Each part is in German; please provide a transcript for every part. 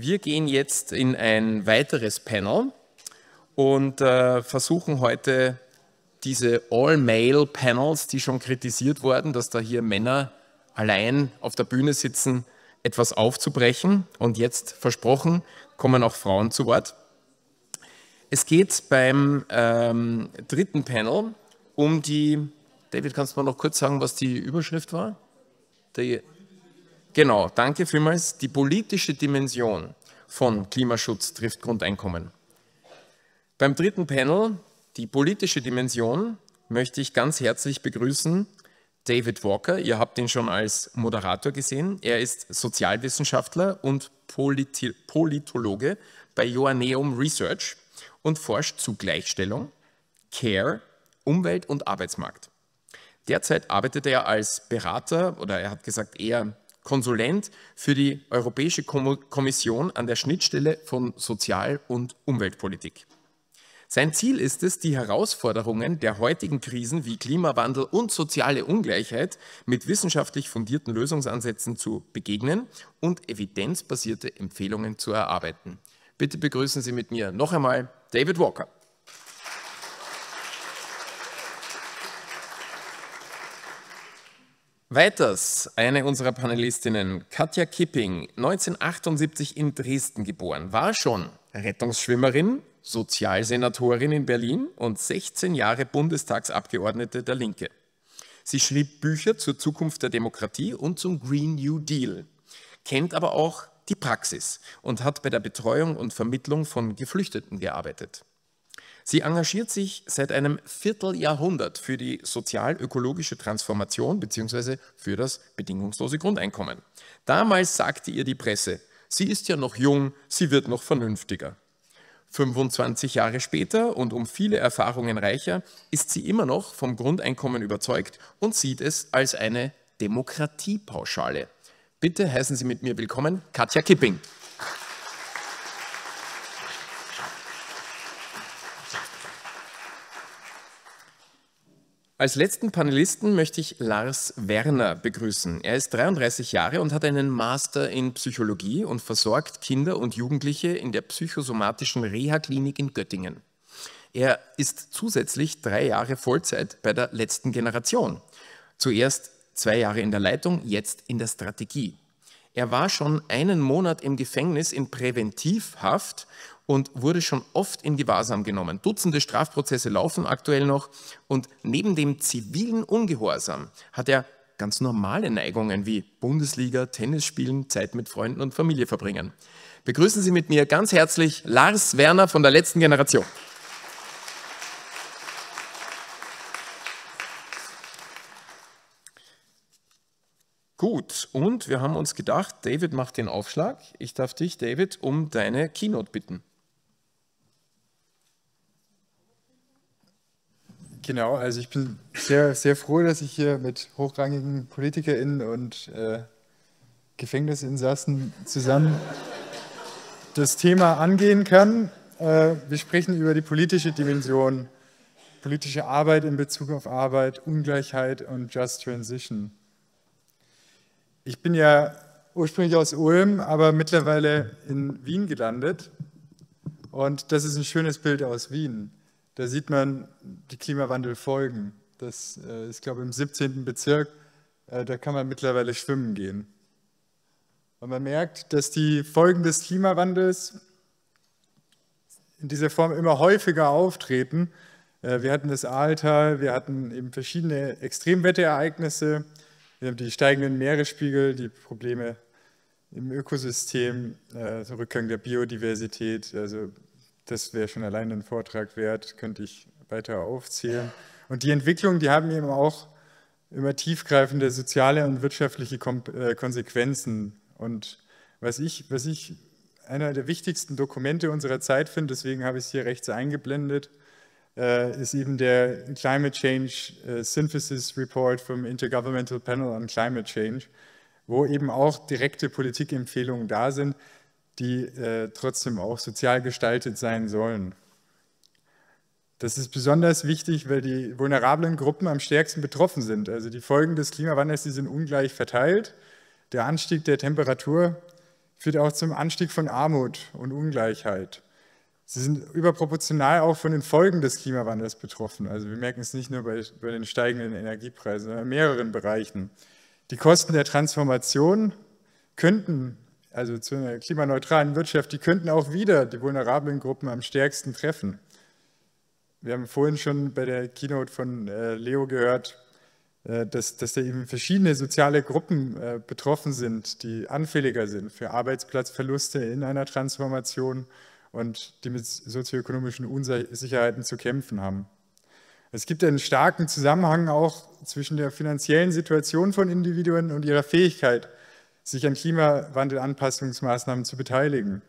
Wir gehen jetzt in ein weiteres Panel und äh, versuchen heute diese All-Male-Panels, die schon kritisiert wurden, dass da hier Männer allein auf der Bühne sitzen, etwas aufzubrechen. Und jetzt versprochen, kommen auch Frauen zu Wort. Es geht beim ähm, dritten Panel um die. David, kannst du mal noch kurz sagen, was die Überschrift war? Die Genau, danke vielmals. Die politische Dimension von Klimaschutz trifft Grundeinkommen. Beim dritten Panel, die politische Dimension, möchte ich ganz herzlich begrüßen David Walker. Ihr habt ihn schon als Moderator gesehen. Er ist Sozialwissenschaftler und Politi Politologe bei Joanneum Research und forscht zu Gleichstellung, Care, Umwelt und Arbeitsmarkt. Derzeit arbeitet er als Berater oder er hat gesagt, eher Konsulent für die Europäische Kommission an der Schnittstelle von Sozial- und Umweltpolitik. Sein Ziel ist es, die Herausforderungen der heutigen Krisen wie Klimawandel und soziale Ungleichheit mit wissenschaftlich fundierten Lösungsansätzen zu begegnen und evidenzbasierte Empfehlungen zu erarbeiten. Bitte begrüßen Sie mit mir noch einmal David Walker. Weiters eine unserer Panelistinnen, Katja Kipping, 1978 in Dresden geboren, war schon Rettungsschwimmerin, Sozialsenatorin in Berlin und 16 Jahre Bundestagsabgeordnete der Linke. Sie schrieb Bücher zur Zukunft der Demokratie und zum Green New Deal, kennt aber auch die Praxis und hat bei der Betreuung und Vermittlung von Geflüchteten gearbeitet. Sie engagiert sich seit einem Vierteljahrhundert für die sozial-ökologische Transformation bzw. für das bedingungslose Grundeinkommen. Damals sagte ihr die Presse, sie ist ja noch jung, sie wird noch vernünftiger. 25 Jahre später und um viele Erfahrungen reicher ist sie immer noch vom Grundeinkommen überzeugt und sieht es als eine Demokratiepauschale. Bitte heißen Sie mit mir willkommen Katja Kipping. Als letzten Panelisten möchte ich Lars Werner begrüßen. Er ist 33 Jahre und hat einen Master in Psychologie und versorgt Kinder und Jugendliche in der psychosomatischen Reha-Klinik in Göttingen. Er ist zusätzlich drei Jahre Vollzeit bei der letzten Generation. Zuerst zwei Jahre in der Leitung, jetzt in der Strategie. Er war schon einen Monat im Gefängnis in Präventivhaft und wurde schon oft in Gewahrsam genommen. Dutzende Strafprozesse laufen aktuell noch und neben dem zivilen Ungehorsam hat er ganz normale Neigungen wie Bundesliga, Tennis spielen, Zeit mit Freunden und Familie verbringen. Begrüßen Sie mit mir ganz herzlich Lars Werner von der letzten Generation. Gut, und wir haben uns gedacht, David macht den Aufschlag. Ich darf dich, David, um deine Keynote bitten. Genau, also ich bin sehr, sehr froh, dass ich hier mit hochrangigen PolitikerInnen und äh, Gefängnisinsassen zusammen das Thema angehen kann. Äh, wir sprechen über die politische Dimension, politische Arbeit in Bezug auf Arbeit, Ungleichheit und Just Transition. Ich bin ja ursprünglich aus Ulm, aber mittlerweile in Wien gelandet. Und das ist ein schönes Bild aus Wien da sieht man die Klimawandelfolgen. Das äh, ist, glaube ich, im 17. Bezirk, äh, da kann man mittlerweile schwimmen gehen. Und man merkt, dass die Folgen des Klimawandels in dieser Form immer häufiger auftreten. Äh, wir hatten das Aaltal, wir hatten eben verschiedene Extremwetterereignisse, wir haben die steigenden Meeresspiegel, die Probleme im Ökosystem, also Rückgang der Biodiversität, also das wäre schon allein ein Vortrag wert, könnte ich weiter aufzählen. Und die Entwicklungen, die haben eben auch immer tiefgreifende soziale und wirtschaftliche äh, Konsequenzen. Und was ich, was ich einer der wichtigsten Dokumente unserer Zeit finde, deswegen habe ich es hier rechts eingeblendet, äh, ist eben der Climate Change äh, Synthesis Report vom Intergovernmental Panel on Climate Change, wo eben auch direkte Politikempfehlungen da sind die äh, trotzdem auch sozial gestaltet sein sollen. Das ist besonders wichtig, weil die vulnerablen Gruppen am stärksten betroffen sind. Also die Folgen des Klimawandels, die sind ungleich verteilt. Der Anstieg der Temperatur führt auch zum Anstieg von Armut und Ungleichheit. Sie sind überproportional auch von den Folgen des Klimawandels betroffen. Also wir merken es nicht nur bei, bei den steigenden Energiepreisen, sondern in mehreren Bereichen. Die Kosten der Transformation könnten also zu einer klimaneutralen Wirtschaft, die könnten auch wieder die vulnerablen Gruppen am stärksten treffen. Wir haben vorhin schon bei der Keynote von äh, Leo gehört, äh, dass, dass da eben verschiedene soziale Gruppen äh, betroffen sind, die anfälliger sind für Arbeitsplatzverluste in einer Transformation und die mit sozioökonomischen Unsicherheiten zu kämpfen haben. Es gibt einen starken Zusammenhang auch zwischen der finanziellen Situation von Individuen und ihrer Fähigkeit, sich an Klimawandelanpassungsmaßnahmen zu beteiligen.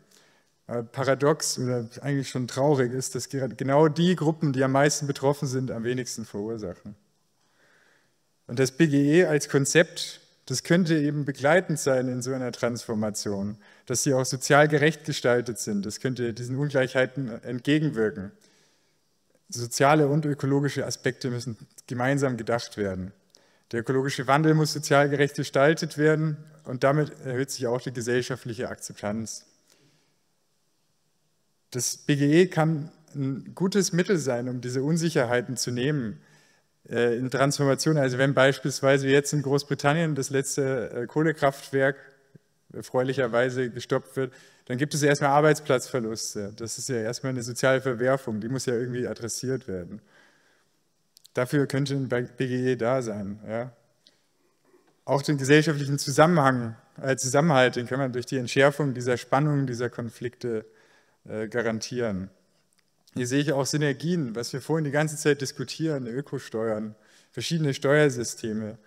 Äh, paradox oder eigentlich schon traurig ist, dass genau die Gruppen, die am meisten betroffen sind, am wenigsten verursachen. Und das BGE als Konzept, das könnte eben begleitend sein in so einer Transformation, dass sie auch sozial gerecht gestaltet sind. Das könnte diesen Ungleichheiten entgegenwirken. Soziale und ökologische Aspekte müssen gemeinsam gedacht werden. Der ökologische Wandel muss sozial gerecht gestaltet werden und damit erhöht sich auch die gesellschaftliche Akzeptanz. Das BGE kann ein gutes Mittel sein, um diese Unsicherheiten zu nehmen äh, in Transformation. Also wenn beispielsweise jetzt in Großbritannien das letzte äh, Kohlekraftwerk erfreulicherweise gestoppt wird, dann gibt es erstmal Arbeitsplatzverluste. Das ist ja erstmal eine soziale Verwerfung, die muss ja irgendwie adressiert werden. Dafür könnte ein BGE da sein. Ja. Auch den gesellschaftlichen Zusammenhang, äh, Zusammenhalt, den kann man durch die Entschärfung dieser Spannungen, dieser Konflikte äh, garantieren. Hier sehe ich auch Synergien, was wir vorhin die ganze Zeit diskutieren, Ökosteuern, verschiedene Steuersysteme.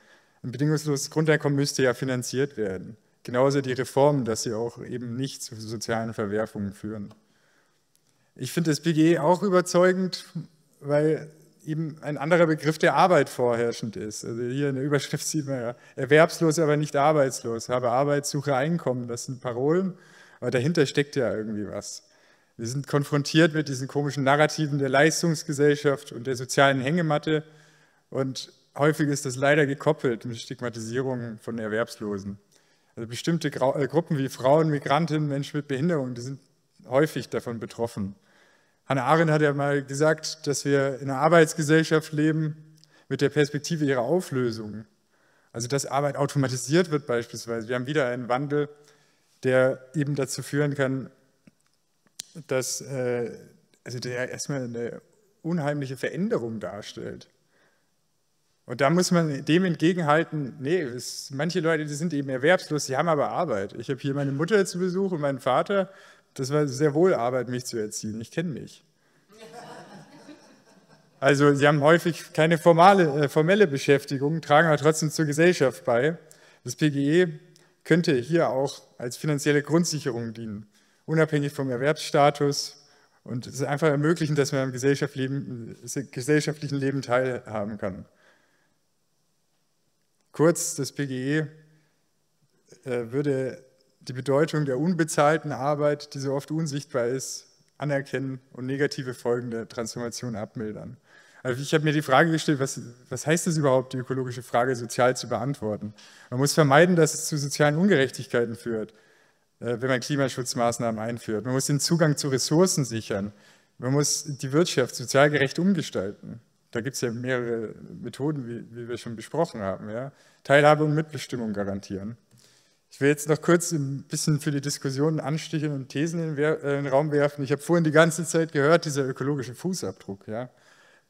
Ein bedingungsloses Grundeinkommen müsste ja finanziert werden. Genauso die Reformen, dass sie auch eben nicht zu sozialen Verwerfungen führen. Ich finde das BGE auch überzeugend, weil eben ein anderer Begriff der Arbeit vorherrschend ist. Also hier in der Überschrift sieht man ja, erwerbslos, aber nicht arbeitslos, habe Arbeit, suche Einkommen, das sind Parolen, aber dahinter steckt ja irgendwie was. Wir sind konfrontiert mit diesen komischen Narrativen der Leistungsgesellschaft und der sozialen Hängematte und häufig ist das leider gekoppelt mit Stigmatisierung von Erwerbslosen. Also bestimmte äh, Gruppen wie Frauen, Migrantinnen, Menschen mit Behinderung, die sind häufig davon betroffen. Hannah Arendt hat ja mal gesagt, dass wir in einer Arbeitsgesellschaft leben mit der Perspektive ihrer Auflösung. Also dass Arbeit automatisiert wird beispielsweise. Wir haben wieder einen Wandel, der eben dazu führen kann, dass äh, also der erstmal eine unheimliche Veränderung darstellt. Und da muss man dem entgegenhalten, nee, es, manche Leute, die sind eben erwerbslos, die haben aber Arbeit. Ich habe hier meine Mutter zu Besuch und meinen Vater, das war sehr wohl Arbeit, mich zu erziehen. Ich kenne mich. Also sie haben häufig keine formale, äh, formelle Beschäftigung, tragen aber trotzdem zur Gesellschaft bei. Das PGE könnte hier auch als finanzielle Grundsicherung dienen, unabhängig vom Erwerbsstatus und es einfach ermöglichen, dass man am äh, gesellschaftlichen Leben teilhaben kann. Kurz, das PGE äh, würde die Bedeutung der unbezahlten Arbeit, die so oft unsichtbar ist, anerkennen und negative Folgen der Transformation abmildern. Also ich habe mir die Frage gestellt, was, was heißt es überhaupt, die ökologische Frage sozial zu beantworten? Man muss vermeiden, dass es zu sozialen Ungerechtigkeiten führt, äh, wenn man Klimaschutzmaßnahmen einführt. Man muss den Zugang zu Ressourcen sichern. Man muss die Wirtschaft sozial gerecht umgestalten. Da gibt es ja mehrere Methoden, wie, wie, wir schon besprochen haben. Ja? Teilhabe und Mitbestimmung garantieren. Ich will jetzt noch kurz ein bisschen für die Diskussion Anstiche und Thesen in den äh, Raum werfen. Ich habe vorhin die ganze Zeit gehört, dieser ökologische Fußabdruck, ja,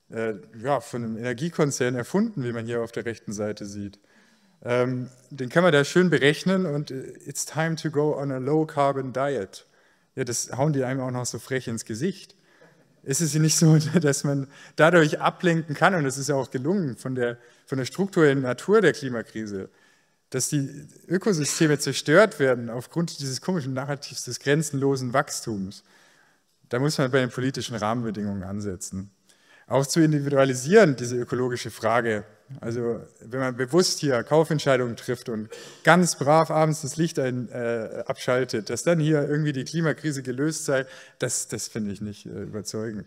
äh, ja von einem Energiekonzern erfunden, wie man hier auf der rechten Seite sieht. Ähm, den kann man da schön berechnen und äh, it's time to go on a low carbon diet. Ja, das hauen die einem auch noch so frech ins Gesicht. Ist es nicht so, dass man dadurch ablenken kann und das ist ja auch gelungen von der, von der Struktur Natur der Klimakrise? dass die Ökosysteme zerstört werden aufgrund dieses komischen Narrativs des grenzenlosen Wachstums. Da muss man bei den politischen Rahmenbedingungen ansetzen. Auch zu individualisieren, diese ökologische Frage. Also wenn man bewusst hier Kaufentscheidungen trifft und ganz brav abends das Licht ein, äh, abschaltet, dass dann hier irgendwie die Klimakrise gelöst sei, das, das finde ich nicht äh, überzeugend.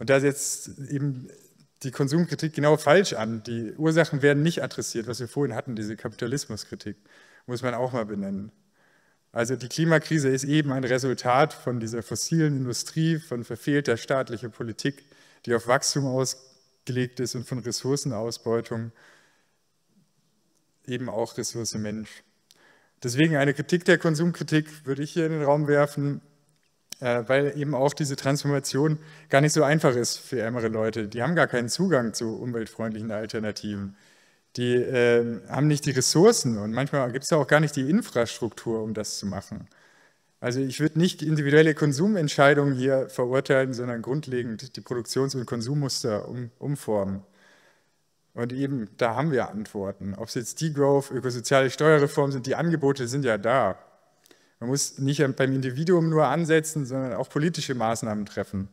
Und da jetzt eben die Konsumkritik genau falsch an. Die Ursachen werden nicht adressiert, was wir vorhin hatten, diese Kapitalismuskritik, muss man auch mal benennen. Also die Klimakrise ist eben ein Resultat von dieser fossilen Industrie, von verfehlter staatlicher Politik, die auf Wachstum ausgelegt ist und von Ressourcenausbeutung, eben auch Ressource Mensch. Deswegen eine Kritik der Konsumkritik würde ich hier in den Raum werfen, äh, weil eben auch diese Transformation gar nicht so einfach ist für ärmere Leute. Die haben gar keinen Zugang zu umweltfreundlichen Alternativen. Die äh, haben nicht die Ressourcen und manchmal gibt es ja auch gar nicht die Infrastruktur, um das zu machen. Also ich würde nicht individuelle Konsumentscheidungen hier verurteilen, sondern grundlegend die Produktions- und Konsummuster um, umformen. Und eben, da haben wir Antworten. Ob es jetzt Degrowth, ökosoziale Steuerreform sind, die Angebote sind ja da. Man muss nicht beim Individuum nur ansetzen, sondern auch politische Maßnahmen treffen.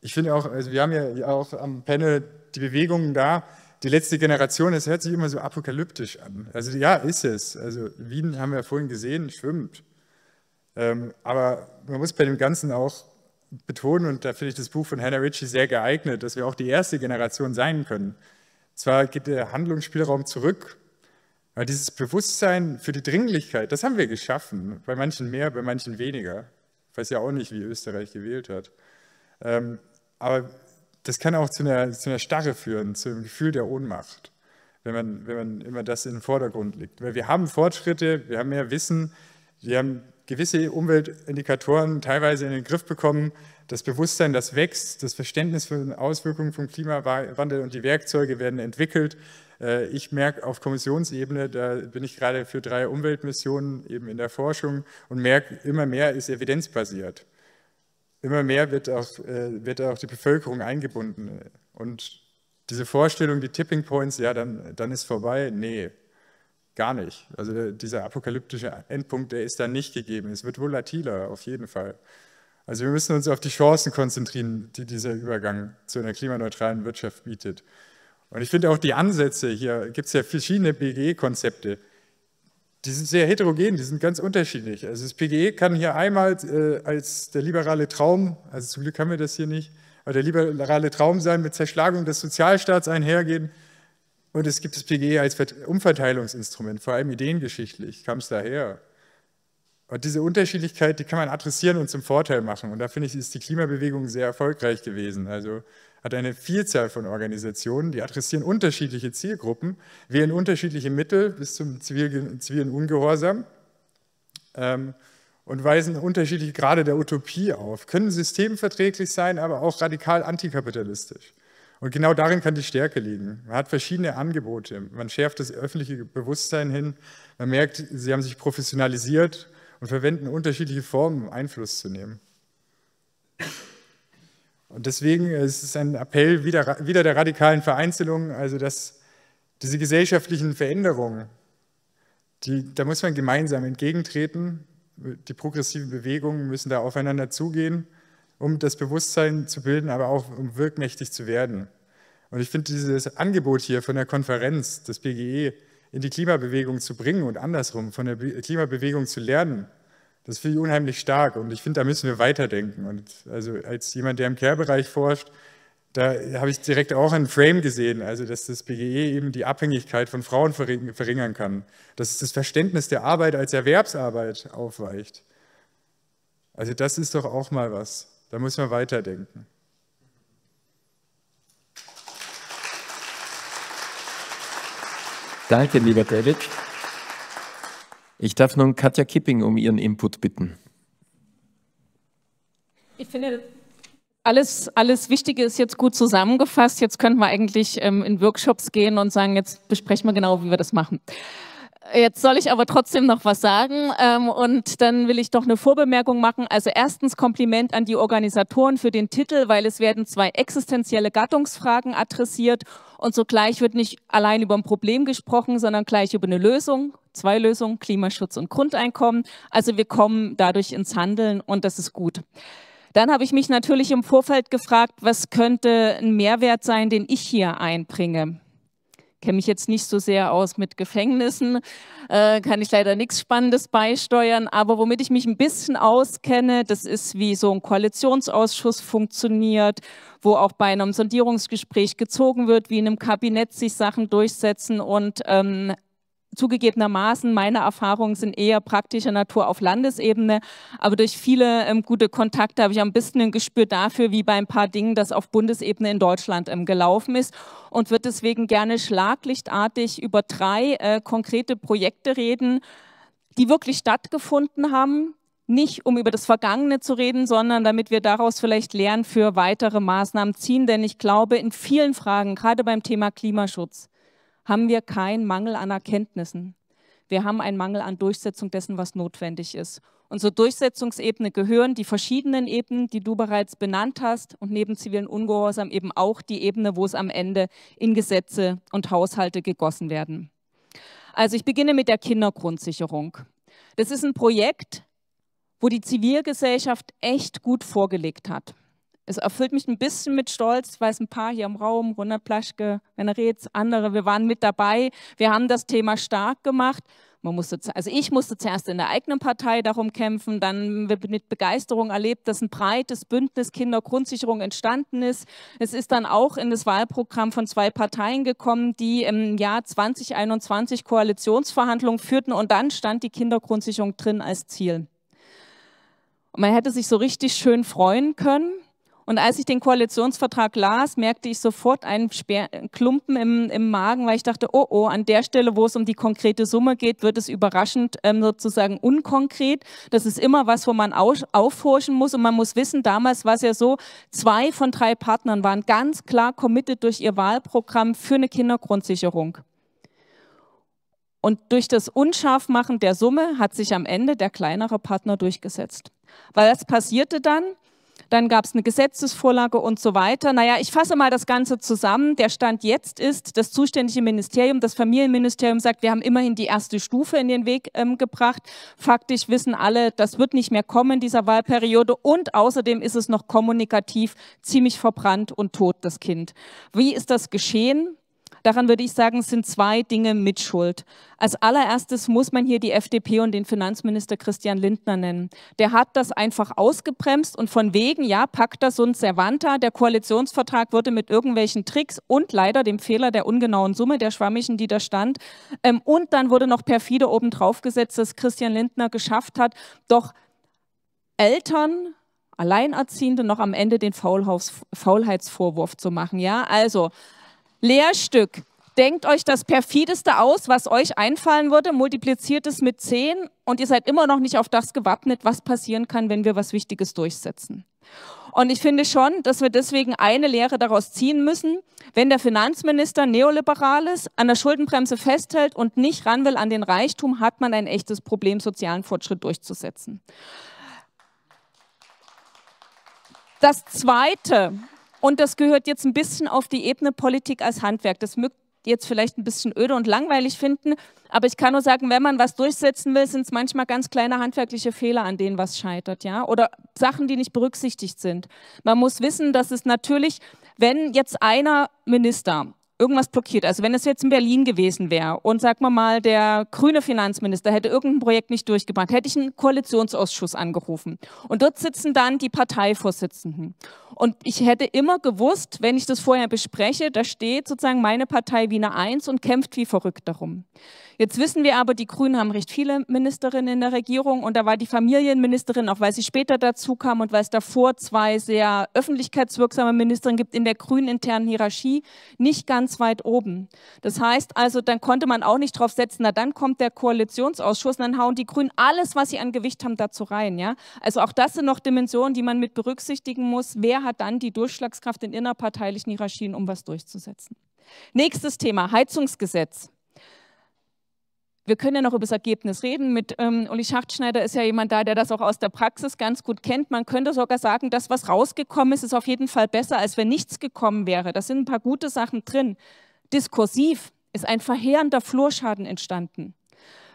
Ich finde auch, also wir haben ja auch am Panel die Bewegungen da, die letzte Generation, das hört sich immer so apokalyptisch an. Also ja, ist es. Also Wien haben wir vorhin gesehen, schwimmt. Ähm, aber man muss bei dem Ganzen auch betonen, und da finde ich das Buch von Hannah Ritchie sehr geeignet, dass wir auch die erste Generation sein können. Zwar geht der Handlungsspielraum zurück, weil dieses Bewusstsein für die Dringlichkeit, das haben wir geschaffen, bei manchen mehr, bei manchen weniger. Ich weiß ja auch nicht, wie Österreich gewählt hat. Ähm, aber das kann auch zu einer, zu einer Starre führen, zu einem Gefühl der Ohnmacht, wenn man, wenn man immer das in den Vordergrund legt. Weil wir haben Fortschritte, wir haben mehr Wissen, wir haben gewisse Umweltindikatoren teilweise in den Griff bekommen. Das Bewusstsein, das wächst, das Verständnis für Auswirkungen vom Klimawandel und die Werkzeuge werden entwickelt. Äh, ich merke auf Kommissionsebene, da bin ich gerade für drei Umweltmissionen eben in der Forschung und merke, immer mehr ist evidenzbasiert. Immer mehr wird auch, äh, wird auch die Bevölkerung eingebunden. Und diese Vorstellung, die Tipping Points, ja, dann, dann ist vorbei, nee, Gar nicht. Also dieser apokalyptische Endpunkt, der ist da nicht gegeben. Es wird volatiler, auf jeden Fall. Also wir müssen uns auf die Chancen konzentrieren, die dieser Übergang zu einer klimaneutralen Wirtschaft bietet. Und ich finde auch die Ansätze hier, gibt es ja verschiedene PGE-Konzepte, die sind sehr heterogen, die sind ganz unterschiedlich. Also das PGE kann hier einmal äh, als der liberale Traum, also zum Glück haben wir das hier nicht, aber der liberale Traum sein, mit Zerschlagung des Sozialstaats einhergehen, und es gibt das PG e als Umverteilungsinstrument, vor allem ideengeschichtlich kam es daher. Und diese Unterschiedlichkeit, die kann man adressieren und zum Vorteil machen. Und da finde ich, ist die Klimabewegung sehr erfolgreich gewesen. Also hat eine Vielzahl von Organisationen, die adressieren unterschiedliche Zielgruppen, wählen unterschiedliche Mittel bis zum zivilen, Ungehorsam ähm, und weisen unterschiedliche Grade der Utopie auf, können systemverträglich sein, aber auch radikal antikapitalistisch. Und genau darin kann die Stärke liegen. Man hat verschiedene Angebote, man schärft das öffentliche Bewusstsein hin, man merkt, sie haben sich professionalisiert und verwenden unterschiedliche Formen, um Einfluss zu nehmen. Und deswegen äh, ist es ein Appell wieder, wieder der radikalen Vereinzelung, also dass diese gesellschaftlichen Veränderungen, die, da muss man gemeinsam entgegentreten. Die progressiven Bewegungen müssen da aufeinander zugehen um das Bewusstsein zu bilden, aber auch um wirkmächtig zu werden. Und ich finde dieses Angebot hier von der Konferenz das BGE in die Klimabewegung zu bringen und andersrum von der Klimabewegung zu lernen, das finde ich unheimlich stark und ich finde, da müssen wir weiterdenken. Und also als jemand, der im Care-Bereich forscht, da habe ich direkt auch einen Frame gesehen, also dass das BGE eben die Abhängigkeit von Frauen verringern kann, dass es das Verständnis der Arbeit als Erwerbsarbeit aufweicht. Also das ist doch auch mal was. Da muss man weiterdenken. Danke, lieber David. Ich darf nun Katja Kipping um ihren Input bitten. Ich finde, alles, alles Wichtige ist jetzt gut zusammengefasst. Jetzt könnten wir eigentlich ähm, in Workshops gehen und sagen, jetzt besprechen wir genau, wie wir das machen. Jetzt soll ich aber trotzdem noch was sagen ähm, und dann will ich doch eine Vorbemerkung machen. Also erstens Kompliment an die Organisatoren für den Titel, weil es werden zwei existenzielle Gattungsfragen adressiert und sogleich wird nicht allein über ein Problem gesprochen, sondern gleich über eine Lösung. Zwei Lösungen, Klimaschutz und Grundeinkommen. Also wir kommen dadurch ins Handeln und das ist gut. Dann habe ich mich natürlich im Vorfeld gefragt, was könnte ein Mehrwert sein, den ich hier einbringe kenne mich jetzt nicht so sehr aus mit Gefängnissen, äh, kann ich leider nichts Spannendes beisteuern, aber womit ich mich ein bisschen auskenne, das ist, wie so ein Koalitionsausschuss funktioniert, wo auch bei einem Sondierungsgespräch gezogen wird, wie in einem Kabinett sich Sachen durchsetzen und ähm, zugegebenermaßen, meine Erfahrungen sind eher praktischer Natur auf Landesebene, aber durch viele ähm, gute Kontakte habe ich am besten ein Gespür dafür, wie bei ein paar Dingen das auf Bundesebene in Deutschland ähm, gelaufen ist und wird deswegen gerne schlaglichtartig über drei äh, konkrete Projekte reden, die wirklich stattgefunden haben, nicht um über das Vergangene zu reden, sondern damit wir daraus vielleicht lernen für weitere Maßnahmen ziehen. Denn ich glaube, in vielen Fragen, gerade beim Thema Klimaschutz, haben wir keinen Mangel an Erkenntnissen. Wir haben einen Mangel an Durchsetzung dessen, was notwendig ist. Und zur Durchsetzungsebene gehören die verschiedenen Ebenen, die du bereits benannt hast, und neben zivilen Ungehorsam eben auch die Ebene, wo es am Ende in Gesetze und Haushalte gegossen werden. Also ich beginne mit der Kindergrundsicherung. Das ist ein Projekt, wo die Zivilgesellschaft echt gut vorgelegt hat es erfüllt mich ein bisschen mit Stolz. Ich weiß, ein paar hier im Raum, Ronja Plaschke, Werner Reetz, andere, wir waren mit dabei. Wir haben das Thema stark gemacht. Man musste, also ich musste zuerst in der eigenen Partei darum kämpfen, dann mit Begeisterung erlebt, dass ein breites Bündnis Kindergrundsicherung entstanden ist. Es ist dann auch in das Wahlprogramm von zwei Parteien gekommen, die im Jahr 2021 Koalitionsverhandlungen führten und dann stand die Kindergrundsicherung drin als Ziel. Und man hätte sich so richtig schön freuen können. Und als ich den Koalitionsvertrag las, merkte ich sofort einen Speer Klumpen im, im, Magen, weil ich dachte, oh oh, an der Stelle, wo es um die konkrete Summe geht, wird es überraschend ähm, sozusagen unkonkret. Das ist immer was, wo man aufforschen muss. Und man muss wissen, damals war es ja so, zwei von drei Partnern waren ganz klar committed durch ihr Wahlprogramm für eine Kindergrundsicherung. Und durch das Unscharfmachen der Summe hat sich am Ende der kleinere Partner durchgesetzt. Weil das passierte dann, dann gab es eine Gesetzesvorlage und so weiter. Naja, ich fasse mal das Ganze zusammen. Der Stand jetzt ist, das zuständige Ministerium, das Familienministerium sagt, wir haben immerhin die erste Stufe in den Weg ähm, gebracht. Faktisch wissen alle, das wird nicht mehr kommen in dieser Wahlperiode und außerdem ist es noch kommunikativ ziemlich verbrannt und tot, das Kind. Wie ist das geschehen? Daran würde ich sagen, sind zwei Dinge mit Schuld. Als allererstes muss man hier die FDP und den Finanzminister Christian Lindner nennen. Der hat das einfach ausgebremst und von wegen, ja, packt Pacta sunt servanta, der Koalitionsvertrag wurde mit irgendwelchen Tricks und leider dem Fehler der ungenauen Summe, der schwammigen, die da stand. Ähm, und dann wurde noch perfide obendrauf gesetzt, dass Christian Lindner geschafft hat, doch Eltern, Alleinerziehende noch am Ende den Faulhaus, Faulheitsvorwurf zu machen. Ja, also Lehrstück. Denkt euch das perfideste aus, was euch einfallen würde, multipliziert es mit 10 und ihr seid immer noch nicht auf das gewappnet, was passieren kann, wenn wir was Wichtiges durchsetzen. Und ich finde schon, dass wir deswegen eine Lehre daraus ziehen müssen, wenn der Finanzminister neoliberales an der Schuldenbremse festhält und nicht ran will an den Reichtum, hat man ein echtes Problem, sozialen Fortschritt durchzusetzen. Das Zweite, und das gehört jetzt ein bisschen auf die Ebene Politik als Handwerk. Das mögt jetzt vielleicht ein bisschen öde und langweilig finden, aber ich kann nur sagen, wenn man was durchsetzen will, sind es manchmal ganz kleine handwerkliche Fehler, an denen was scheitert, ja, oder Sachen, die nicht berücksichtigt sind. Man muss wissen, dass es natürlich, wenn jetzt einer Minister irgendwas blockiert. Also wenn es jetzt in Berlin gewesen wäre und sag mal mal, der grüne Finanzminister hätte irgendein Projekt nicht durchgebracht, hätte ich einen Koalitionsausschuss angerufen. Und dort sitzen dann die Parteivorsitzenden. Und ich hätte immer gewusst, wenn ich das vorher bespreche, da steht sozusagen meine Partei Wiener 1 und kämpft wie verrückt darum. Jetzt wissen wir aber, die Grünen haben recht viele Ministerinnen in der Regierung und da war die Familienministerin, auch weil sie später dazu kam und weil es davor zwei sehr öffentlichkeitswirksame Ministerinnen gibt in der grünen internen Hierarchie, nicht ganz ganz weit oben. Das heißt also, dann konnte man auch nicht drauf setzen, na dann kommt der Koalitionsausschuss, und dann hauen die Grünen alles, was sie an Gewicht haben, dazu rein. Ja? Also auch das sind noch Dimensionen, die man mit berücksichtigen muss. Wer hat dann die Durchschlagskraft in innerparteilichen Hierarchien, um was durchzusetzen? Nächstes Thema, Heizungsgesetz. Wir können ja noch über das Ergebnis reden. Mit ähm, Uli Schachtschneider ist ja jemand da, der das auch aus der Praxis ganz gut kennt. Man könnte sogar sagen, das, was rausgekommen ist, ist auf jeden Fall besser, als wenn nichts gekommen wäre. Da sind ein paar gute Sachen drin. Diskursiv ist ein verheerender Flurschaden entstanden.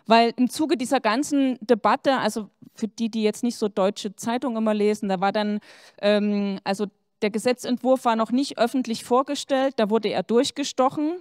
Weil im Zuge dieser ganzen Debatte, also für die, die jetzt nicht so deutsche Zeitung immer lesen, da war dann, ähm, also der Gesetzentwurf war noch nicht öffentlich vorgestellt, da wurde er durchgestochen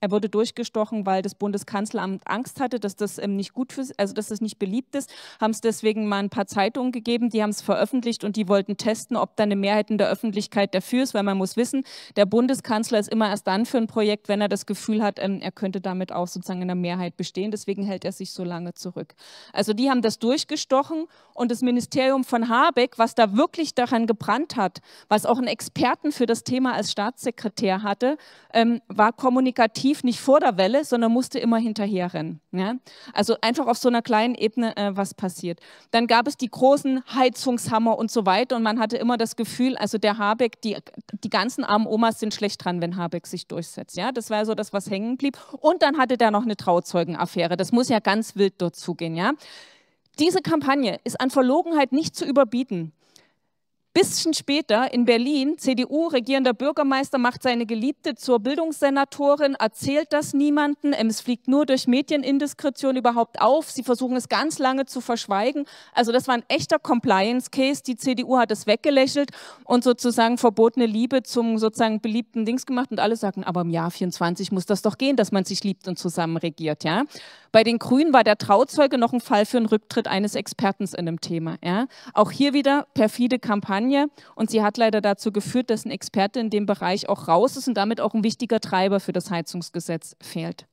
er wurde durchgestochen, weil das Bundeskanzleramt Angst hatte, dass das ähm, nicht gut für, also dass das nicht beliebt ist, haben es deswegen mal ein paar Zeitungen gegeben, die haben es veröffentlicht und die wollten testen, ob da eine Mehrheit in der Öffentlichkeit dafür ist, weil man muss wissen, der Bundeskanzler ist immer erst dann für ein Projekt, wenn er das Gefühl hat, ähm, er könnte damit auch sozusagen in der Mehrheit bestehen, deswegen hält er sich so lange zurück. Also die haben das durchgestochen und das Ministerium von Habeck, was da wirklich daran gebrannt hat, was auch einen Experten für das Thema als Staatssekretär hatte, ähm, war kommunikativ definitiv nicht vor der Welle, sondern musste immer hinterherrennen. Ja? Also einfach auf so einer kleinen Ebene äh, was passiert. Dann gab es die großen Heizungshammer und so weiter und man hatte immer das Gefühl, also der Habeck, die, die ganzen armen Omas sind schlecht dran, wenn Habeck sich durchsetzt. Ja? Das war so das, was hängen blieb. Und dann hatte der noch eine Trauzeugenaffäre. Das muss ja ganz wild dort zugehen. Ja? Diese Kampagne ist an Verlogenheit nicht zu überbieten. Bisschen später in Berlin, CDU, regierender Bürgermeister macht seine Geliebte zur Bildungssenatorin, erzählt das niemanden, ähm, es fliegt nur durch Medienindiskretion überhaupt auf, sie versuchen es ganz lange zu verschweigen. Also das war ein echter Compliance-Case, die CDU hat es weggelächelt und sozusagen verbotene Liebe zum sozusagen beliebten Dings gemacht und alle sagen, aber im Jahr 24 muss das doch gehen, dass man sich liebt und zusammen regiert, ja. Bei den Grünen war der Trauzeuge noch ein Fall für einen Rücktritt eines Experten in dem Thema. Ja? Auch hier wieder perfide Kampagne und sie hat leider dazu geführt, dass ein Experte in dem Bereich auch raus ist und damit auch ein wichtiger Treiber für das Heizungsgesetz fehlt.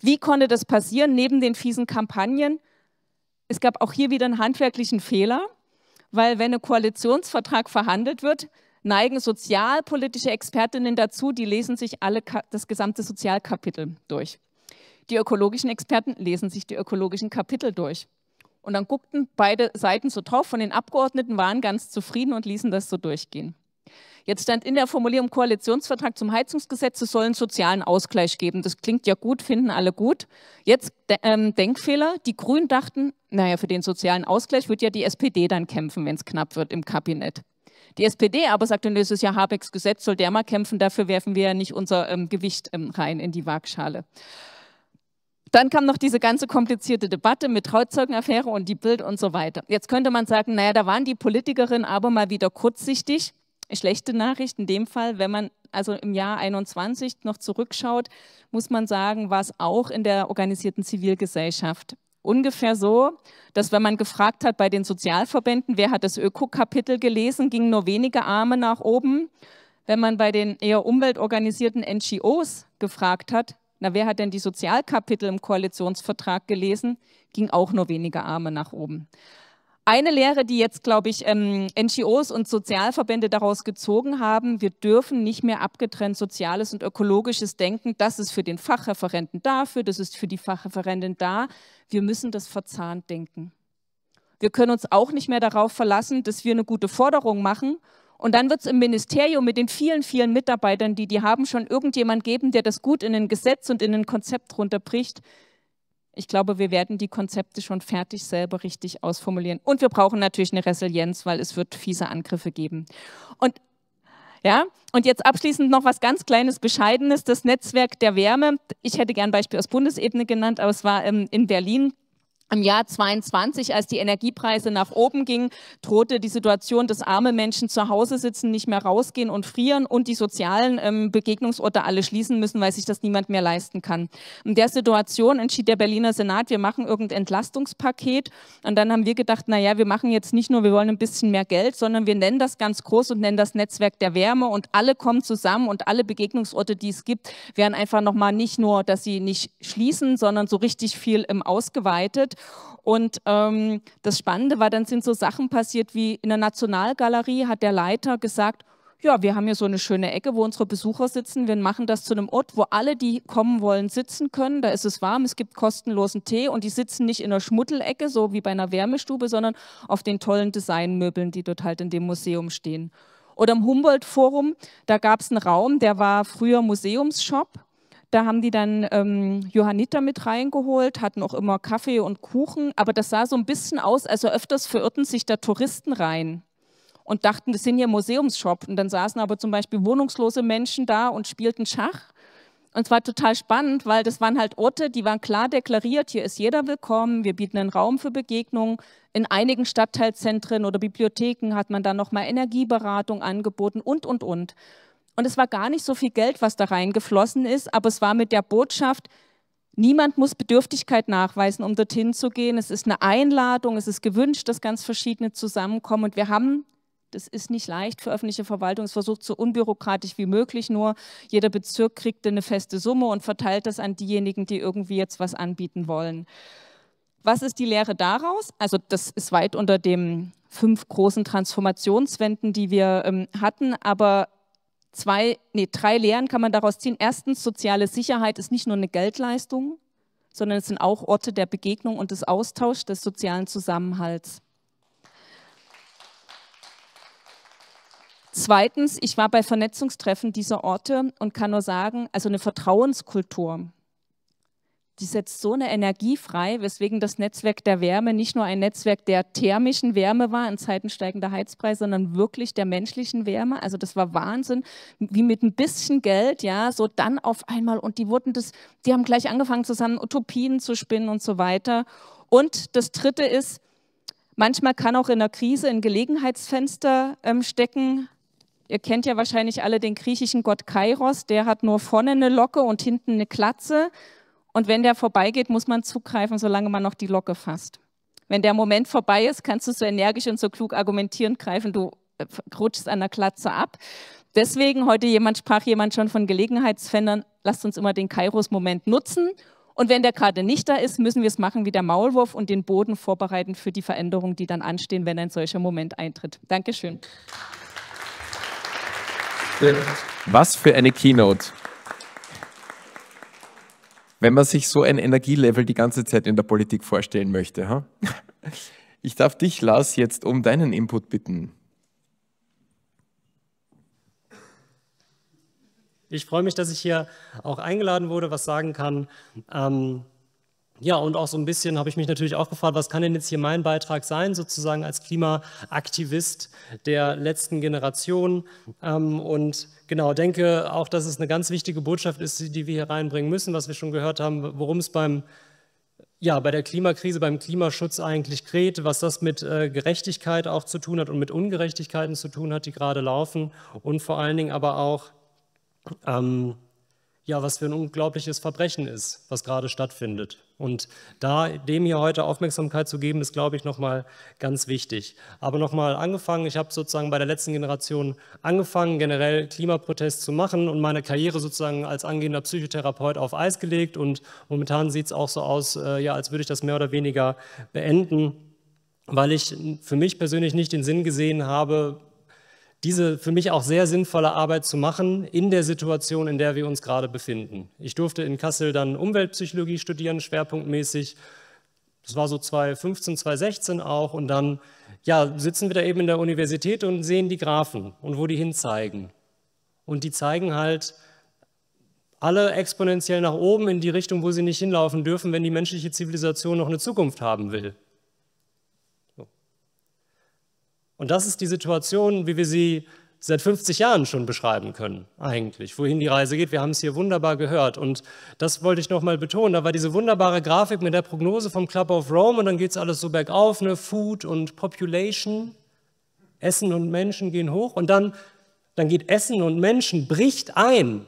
Wie konnte das passieren? Neben den fiesen Kampagnen, es gab auch hier wieder einen handwerklichen Fehler, weil wenn ein Koalitionsvertrag verhandelt wird, neigen sozialpolitische Expertinnen dazu, die lesen sich alle das gesamte Sozialkapitel durch. Die ökologischen Experten lesen sich die ökologischen Kapitel durch. Und dann guckten beide Seiten so drauf. Von den Abgeordneten waren ganz zufrieden und ließen das so durchgehen. Jetzt stand in der Formulierung Koalitionsvertrag zum Heizungsgesetz, es soll einen sozialen Ausgleich geben. Das klingt ja gut, finden alle gut. Jetzt ähm, Denkfehler. Die Grünen dachten, naja, für den sozialen Ausgleich wird ja die SPD dann kämpfen, wenn es knapp wird im Kabinett. Die SPD aber sagte, nee, das ist ja Habecks Gesetz, soll der mal kämpfen, dafür werfen wir ja nicht unser ähm, Gewicht ähm, rein in die Waagschale. Dann kam noch diese ganze komplizierte Debatte mit Trauzeugenaffäre und die Bild und so weiter. Jetzt könnte man sagen, naja, da waren die Politikerinnen aber mal wieder kurzsichtig. Schlechte Nachricht in dem Fall, wenn man also im Jahr 21 noch zurückschaut, muss man sagen, war es auch in der organisierten Zivilgesellschaft ungefähr so, dass wenn man gefragt hat bei den Sozialverbänden, wer hat das Öko-Kapitel gelesen, gingen nur wenige Arme nach oben. Wenn man bei den eher umweltorganisierten NGOs gefragt hat, na, wer hat denn die Sozialkapitel im Koalitionsvertrag gelesen? Ging auch nur wenige Arme nach oben. Eine Lehre, die jetzt, glaube ich, ähm, NGOs und Sozialverbände daraus gezogen haben, wir dürfen nicht mehr abgetrennt soziales und ökologisches denken. Das ist für den Fachreferenten dafür, das ist für die Fachreferentin da. Wir müssen das verzahnt denken. Wir können uns auch nicht mehr darauf verlassen, dass wir eine gute Forderung machen und dann wird es im Ministerium mit den vielen, vielen Mitarbeitern, die die haben, schon irgendjemand geben, der das gut in ein Gesetz und in ein Konzept runterbricht. Ich glaube, wir werden die Konzepte schon fertig selber richtig ausformulieren. Und wir brauchen natürlich eine Resilienz, weil es wird fiese Angriffe geben. Und ja, und jetzt abschließend noch was ganz Kleines, Bescheidenes, das Netzwerk der Wärme. Ich hätte gern ein Beispiel aus Bundesebene genannt, aber es war ähm, in Berlin im Jahr 22, als die Energiepreise nach oben gingen, drohte die Situation, dass arme Menschen zu Hause sitzen, nicht mehr rausgehen und frieren und die sozialen ähm, Begegnungsorte alle schließen müssen, weil sich das niemand mehr leisten kann. In der Situation entschied der Berliner Senat, wir machen irgendein Entlastungspaket. Und dann haben wir gedacht, na ja, wir machen jetzt nicht nur, wir wollen ein bisschen mehr Geld, sondern wir nennen das ganz groß und nennen das Netzwerk der Wärme und alle kommen zusammen und alle Begegnungsorte, die es gibt, werden einfach nochmal nicht nur, dass sie nicht schließen, sondern so richtig viel im ähm, ausgeweitet. Und ähm, das Spannende war, dann sind so Sachen passiert wie in der Nationalgalerie hat der Leiter gesagt, ja, wir haben hier so eine schöne Ecke, wo unsere Besucher sitzen. Wir machen das zu einem Ort, wo alle, die kommen wollen, sitzen können. Da ist es warm, es gibt kostenlosen Tee und die sitzen nicht in der Schmuttelecke, so wie bei einer Wärmestube, sondern auf den tollen Designmöbeln, die dort halt in dem Museum stehen. Oder im Humboldt-Forum, da gab es einen Raum, der war früher Museumsshop da haben die dann ähm, Johanniter mit reingeholt, hatten auch immer Kaffee und Kuchen, aber das sah so ein bisschen aus, also öfters verirrten sich da Touristen rein und dachten, das sind hier Museumsshop. Und dann saßen aber zum Beispiel wohnungslose Menschen da und spielten Schach. Und es war total spannend, weil das waren halt Orte, die waren klar deklariert, hier ist jeder willkommen, wir bieten einen Raum für Begegnungen. In einigen Stadtteilzentren oder Bibliotheken hat man dann nochmal Energieberatung angeboten und, und, und. Und es war gar nicht so viel Geld, was da reingeflossen ist, aber es war mit der Botschaft, niemand muss Bedürftigkeit nachweisen, um dorthin zu gehen. Es ist eine Einladung, es ist gewünscht, dass ganz verschiedene zusammenkommen. Und wir haben das ist nicht leicht für öffentliche Verwaltung. Es versucht so unbürokratisch wie möglich. Nur jeder Bezirk kriegt eine feste Summe und verteilt das an diejenigen, die irgendwie jetzt was anbieten wollen. Was ist die Lehre daraus? Also das ist weit unter den fünf großen Transformationswenden, die wir ähm, hatten. Aber zwei, nee, drei Lehren kann man daraus ziehen. Erstens, soziale Sicherheit ist nicht nur eine Geldleistung, sondern es sind auch Orte der Begegnung und des Austauschs, des sozialen Zusammenhalts. Zweitens, ich war bei Vernetzungstreffen dieser Orte und kann nur sagen, also eine Vertrauenskultur die setzt so eine Energie frei, weswegen das Netzwerk der Wärme nicht nur ein Netzwerk der thermischen Wärme war in Zeiten steigender Heizpreise, sondern wirklich der menschlichen Wärme. Also das war Wahnsinn, wie mit ein bisschen Geld, ja, so dann auf einmal und die wurden das, die haben gleich angefangen zusammen Utopien zu spinnen und so weiter. Und das dritte ist, manchmal kann auch in der Krise ein Gelegenheitsfenster ähm, stecken, Ihr kennt ja wahrscheinlich alle den griechischen Gott Kairos, der hat nur vorne eine Locke und hinten eine Klatze. Und wenn der vorbeigeht, muss man zugreifen, solange man noch die Locke fasst. Wenn der Moment vorbei ist, kannst du so energisch und so klug argumentieren, greifen, du äh, rutschst an der Klatze ab. Deswegen heute jemand sprach jemand schon von Gelegenheitsfändern, lasst uns immer den Kairos-Moment nutzen. Und wenn der gerade nicht da ist, müssen wir es machen wie der Maulwurf und den Boden vorbereiten für die Veränderungen, die dann anstehen, wenn ein solcher Moment eintritt. Dankeschön. Äh, was für eine Keynote wenn man sich so ein Energielevel die ganze Zeit in der Politik vorstellen möchte. Ha? Ich darf dich, Lars, jetzt um deinen Input bitten. Ich freue mich, dass ich hier auch eingeladen wurde, was sagen kann. Ähm, ja, und auch so ein bisschen habe ich mich natürlich auch gefragt, was kann denn jetzt hier mein Beitrag sein, sozusagen als Klimaaktivist der letzten Generation. Ähm, und genau, denke auch, dass es eine ganz wichtige Botschaft ist, die wir hier reinbringen müssen, was wir schon gehört haben, worum es beim ja, bei der Klimakrise, beim Klimaschutz eigentlich geht, was das mit äh, Gerechtigkeit auch zu tun hat und mit Ungerechtigkeiten zu tun hat, die gerade laufen und vor allen Dingen aber auch ähm, ja, was für ein unglaubliches Verbrechen ist, was gerade stattfindet. Und da dem hier heute Aufmerksamkeit zu geben, ist, glaube ich, nochmal ganz wichtig. Aber nochmal angefangen, ich habe sozusagen bei der letzten Generation angefangen, generell Klimaprotest zu machen und meine Karriere sozusagen als angehender Psychotherapeut auf Eis gelegt. Und momentan sieht es auch so aus, äh, ja, als würde ich das mehr oder weniger beenden weil ich für mich persönlich nicht den Sinn gesehen habe, diese für mich auch sehr sinnvolle Arbeit zu machen in der Situation, in der wir uns gerade befinden. Ich durfte in Kassel dann Umweltpsychologie studieren, schwerpunktmäßig. Das war so 2015, 2016 auch. Und dann ja, sitzen wir da eben in der Universität und sehen die Graphen und wo die hinzeigen. Und die zeigen halt alle exponentiell nach oben in die Richtung, wo sie nicht hinlaufen dürfen, wenn die menschliche Zivilisation noch eine Zukunft haben will. Und das ist die Situation, wie wir sie seit 50 Jahren schon beschreiben können, eigentlich, wohin die Reise geht. Wir haben es hier wunderbar gehört. Und das wollte ich nochmal betonen. Da war diese wunderbare Grafik mit der Prognose vom Club of Rome und dann geht es alles so bergauf, ne? Food und Population, Essen und Menschen gehen hoch und dann, dann geht Essen und Menschen, bricht ein.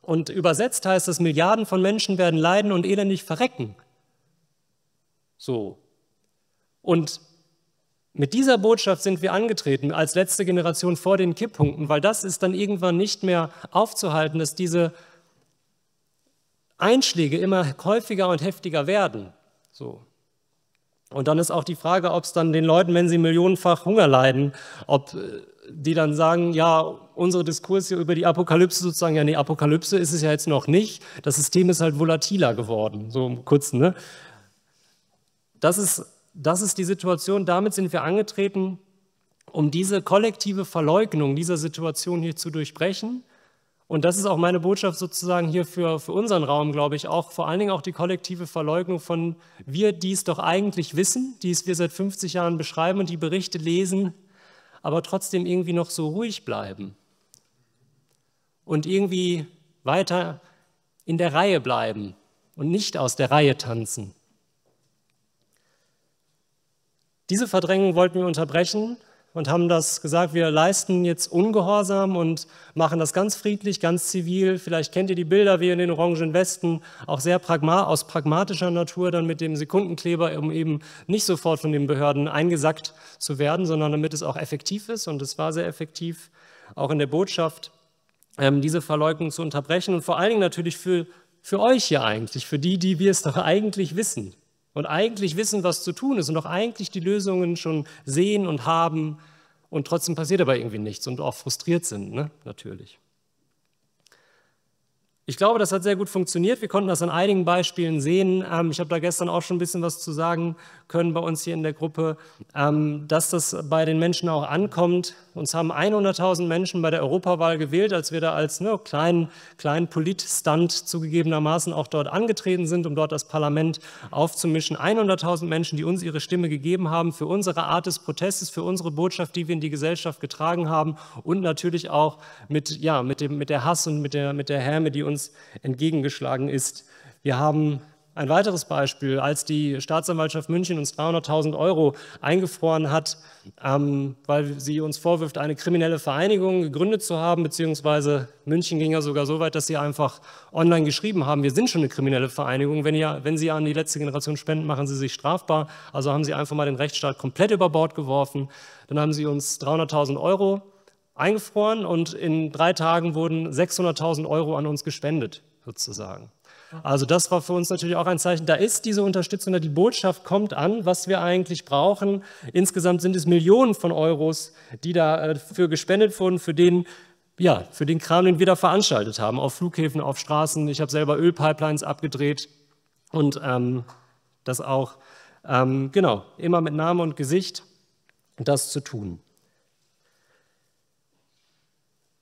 Und übersetzt heißt es, Milliarden von Menschen werden leiden und elendig verrecken. So. Und mit dieser Botschaft sind wir angetreten als letzte Generation vor den Kipppunkten, weil das ist dann irgendwann nicht mehr aufzuhalten, dass diese Einschläge immer häufiger und heftiger werden. So. Und dann ist auch die Frage, ob es dann den Leuten, wenn sie millionenfach Hunger leiden, ob äh, die dann sagen, ja, unsere Diskurse über die Apokalypse sozusagen, ja, nee, Apokalypse ist es ja jetzt noch nicht. Das System ist halt volatiler geworden, so im Kurzen. Ne? Das ist das ist die Situation, damit sind wir angetreten, um diese kollektive Verleugnung dieser Situation hier zu durchbrechen. Und das ist auch meine Botschaft sozusagen hier für, für unseren Raum, glaube ich, auch vor allen Dingen auch die kollektive Verleugnung von wir, die es doch eigentlich wissen, die es wir seit 50 Jahren beschreiben und die Berichte lesen, aber trotzdem irgendwie noch so ruhig bleiben und irgendwie weiter in der Reihe bleiben und nicht aus der Reihe tanzen. Diese Verdrängung wollten wir unterbrechen und haben das gesagt, wir leisten jetzt Ungehorsam und machen das ganz friedlich, ganz zivil. Vielleicht kennt ihr die Bilder wie in den orangen Westen, auch sehr pragma aus pragmatischer Natur, dann mit dem Sekundenkleber, um eben nicht sofort von den Behörden eingesackt zu werden, sondern damit es auch effektiv ist. Und es war sehr effektiv, auch in der Botschaft, ähm, diese Verleugnung zu unterbrechen und vor allen Dingen natürlich für, für euch hier eigentlich, für die, die wir es doch eigentlich wissen und eigentlich wissen, was zu tun ist und auch eigentlich die Lösungen schon sehen und haben und trotzdem passiert aber irgendwie nichts und auch frustriert sind, ne? natürlich. Ich glaube, das hat sehr gut funktioniert. Wir konnten das an einigen Beispielen sehen. Ähm, ich habe da gestern auch schon ein bisschen was zu sagen können bei uns hier in der Gruppe, ähm, dass das bei den Menschen auch ankommt. Uns haben 100.000 Menschen bei der Europawahl gewählt, als wir da als ne, kleinen, kleinen polit zugegebenermaßen auch dort angetreten sind, um dort das Parlament aufzumischen. 100.000 Menschen, die uns ihre Stimme gegeben haben für unsere Art des Protestes, für unsere Botschaft, die wir in die Gesellschaft getragen haben und natürlich auch mit, ja, mit, dem, mit der Hass und mit der, mit der Härme, die uns uns entgegengeschlagen ist. Wir haben ein weiteres Beispiel, als die Staatsanwaltschaft München uns 300.000 Euro eingefroren hat, ähm, weil sie uns vorwirft, eine kriminelle Vereinigung gegründet zu haben, beziehungsweise München ging ja sogar so weit, dass sie einfach online geschrieben haben, wir sind schon eine kriminelle Vereinigung, wenn, ihr, wenn Sie an die letzte Generation spenden, machen Sie sich strafbar. Also haben sie einfach mal den Rechtsstaat komplett über Bord geworfen. Dann haben sie uns 300.000 Euro eingefroren und in drei Tagen wurden 600.000 Euro an uns gespendet, sozusagen. Also das war für uns natürlich auch ein Zeichen, da ist diese Unterstützung, da die Botschaft kommt an, was wir eigentlich brauchen. Insgesamt sind es Millionen von Euros, die dafür äh, gespendet wurden, für den, ja, für den Kram, den wir da veranstaltet haben, auf Flughäfen, auf Straßen. Ich habe selber Ölpipelines abgedreht und ähm, das auch, ähm, genau, immer mit Name und Gesicht, das zu tun.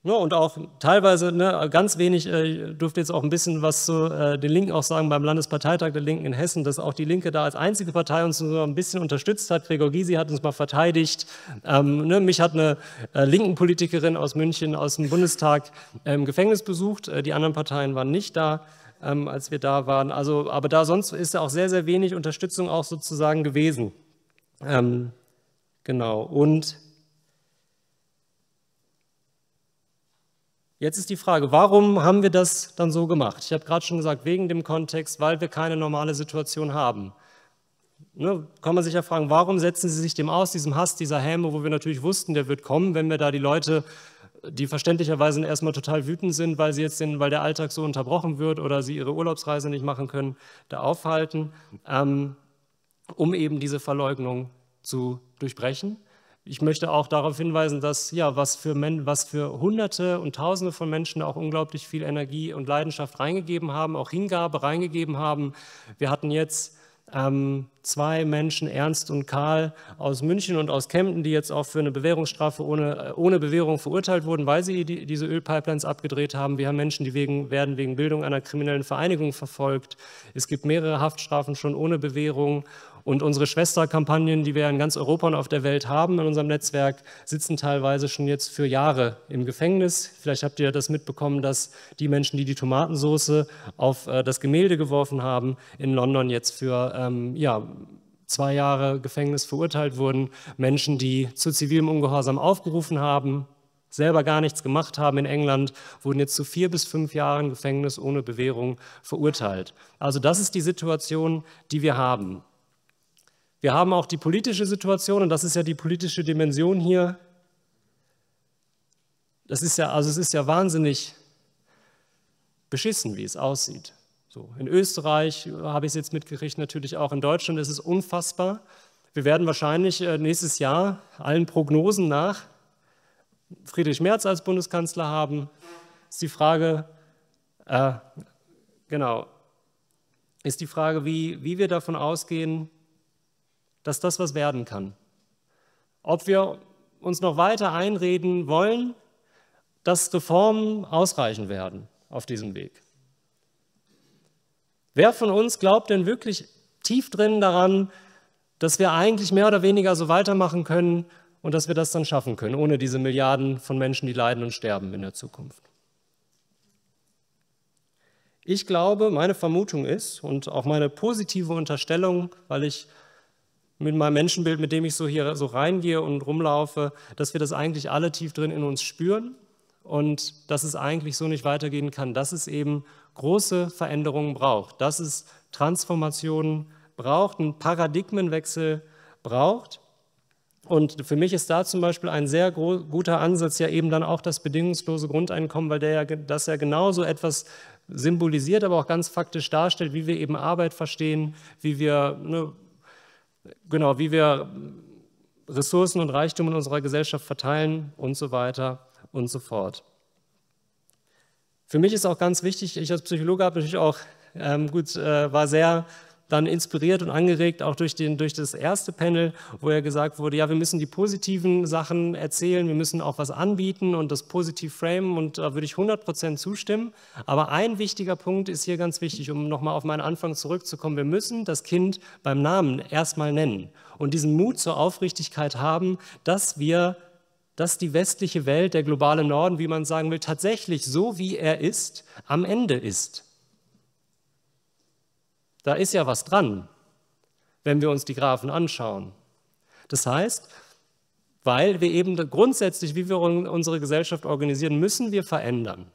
Ja, und auch teilweise, ne, ganz wenig, äh, durfte jetzt auch ein bisschen was zu äh, den Linken auch sagen beim Landesparteitag der Linken in Hessen, dass auch die Linke da als einzige Partei uns so ein bisschen unterstützt hat. Gregor Gysi hat uns mal verteidigt. Ähm, ne, mich hat eine äh, linken Politikerin aus München, aus dem Bundestag äh, im Gefängnis besucht. Äh, die anderen Parteien waren nicht da. Ähm, als wir da waren. Also, aber da sonst ist ja auch sehr, sehr wenig Unterstützung auch sozusagen gewesen. Ähm, genau. Und Jetzt ist die Frage, warum haben wir das dann so gemacht? Ich habe gerade schon gesagt, wegen dem Kontext, weil wir keine normale Situation haben. Ne, kann man sich ja fragen, warum setzen sie sich dem aus, diesem Hass, dieser Häme, wo wir natürlich wussten, der wird kommen, wenn wir da die Leute, die verständlicherweise erstmal total wütend sind, weil, sie jetzt den, weil der Alltag so unterbrochen wird oder sie ihre Urlaubsreise nicht machen können, da aufhalten, ähm, um eben diese Verleugnung zu durchbrechen ich möchte auch darauf hinweisen, dass ja, was für, Men was für Hunderte und Tausende von Menschen auch unglaublich viel Energie und Leidenschaft reingegeben haben, auch Hingabe reingegeben haben. Wir hatten jetzt ähm, zwei Menschen, Ernst und Karl aus München und aus Kempten, die jetzt auch für eine Bewährungsstrafe ohne, äh, ohne Bewährung verurteilt wurden, weil sie die, diese Ölpipelines abgedreht haben. Wir haben Menschen, die wegen, werden wegen Bildung einer kriminellen Vereinigung verfolgt. Es gibt mehrere Haftstrafen schon ohne Bewährung. Und unsere Schwesterkampagnen, die wir in ganz Europa und auf der Welt haben in unserem Netzwerk, sitzen teilweise schon jetzt für Jahre im Gefängnis. Vielleicht habt ihr das mitbekommen, dass die Menschen, die die Tomatensauce auf äh, das Gemälde geworfen haben, in London jetzt für ähm, ja, zwei Jahre Gefängnis verurteilt wurden. Menschen, die zu zivilem Ungehorsam aufgerufen haben, selber gar nichts gemacht haben in England, wurden jetzt zu vier bis fünf Jahren Gefängnis ohne Bewährung verurteilt. Also das ist die Situation, die wir haben. Wir haben auch die politische Situation, und das ist ja die politische Dimension hier. Das ist ja, also es ist ja wahnsinnig beschissen, wie es aussieht. So, in Österreich habe ich es jetzt mitgekriegt, natürlich auch in Deutschland ist es unfassbar. Wir werden wahrscheinlich äh, nächstes Jahr allen Prognosen nach Friedrich Merz als Bundeskanzler haben. Ist die Frage, äh, genau, ist die Frage, wie, wie wir davon ausgehen, dass das was werden kann. Ob wir uns noch weiter einreden wollen, dass Reformen ausreichen werden auf diesem Weg. Wer von uns glaubt denn wirklich tief drin daran, dass wir eigentlich mehr oder weniger so weitermachen können und dass wir das dann schaffen können, ohne diese Milliarden von Menschen, die leiden und sterben in der Zukunft? Ich glaube, meine Vermutung ist und auch meine positive Unterstellung, weil ich mit meinem Menschenbild, mit dem ich so hier so reingehe und rumlaufe, dass wir das eigentlich alle tief drin in uns spüren und dass es eigentlich so nicht weitergehen kann, dass es eben große Veränderungen braucht, dass es Transformationen braucht, einen Paradigmenwechsel braucht. Und für mich ist da zum Beispiel ein sehr guter Ansatz ja eben dann auch das bedingungslose Grundeinkommen, weil der ja, das ja genauso etwas symbolisiert, aber auch ganz faktisch darstellt, wie wir eben Arbeit verstehen, wie wir ne, genau, wie wir Ressourcen und Reichtum in unserer Gesellschaft verteilen und so weiter und so fort. Für mich ist auch ganz wichtig, ich als Psychologe habe natürlich auch, ähm, gut, äh, war sehr dann inspiriert und angeregt auch durch, den, durch das erste Panel, wo ja gesagt wurde, ja, wir müssen die positiven Sachen erzählen, wir müssen auch was anbieten und das positiv framen und da würde ich 100% zustimmen. Aber ein wichtiger Punkt ist hier ganz wichtig, um nochmal auf meinen Anfang zurückzukommen. Wir müssen das Kind beim Namen erstmal nennen und diesen Mut zur Aufrichtigkeit haben, dass wir dass die westliche Welt, der globale Norden, wie man sagen will, tatsächlich so wie er ist, am Ende ist. Da ist ja was dran, wenn wir uns die Graphen anschauen. Das heißt, weil wir eben grundsätzlich, wie wir unsere Gesellschaft organisieren, müssen wir verändern.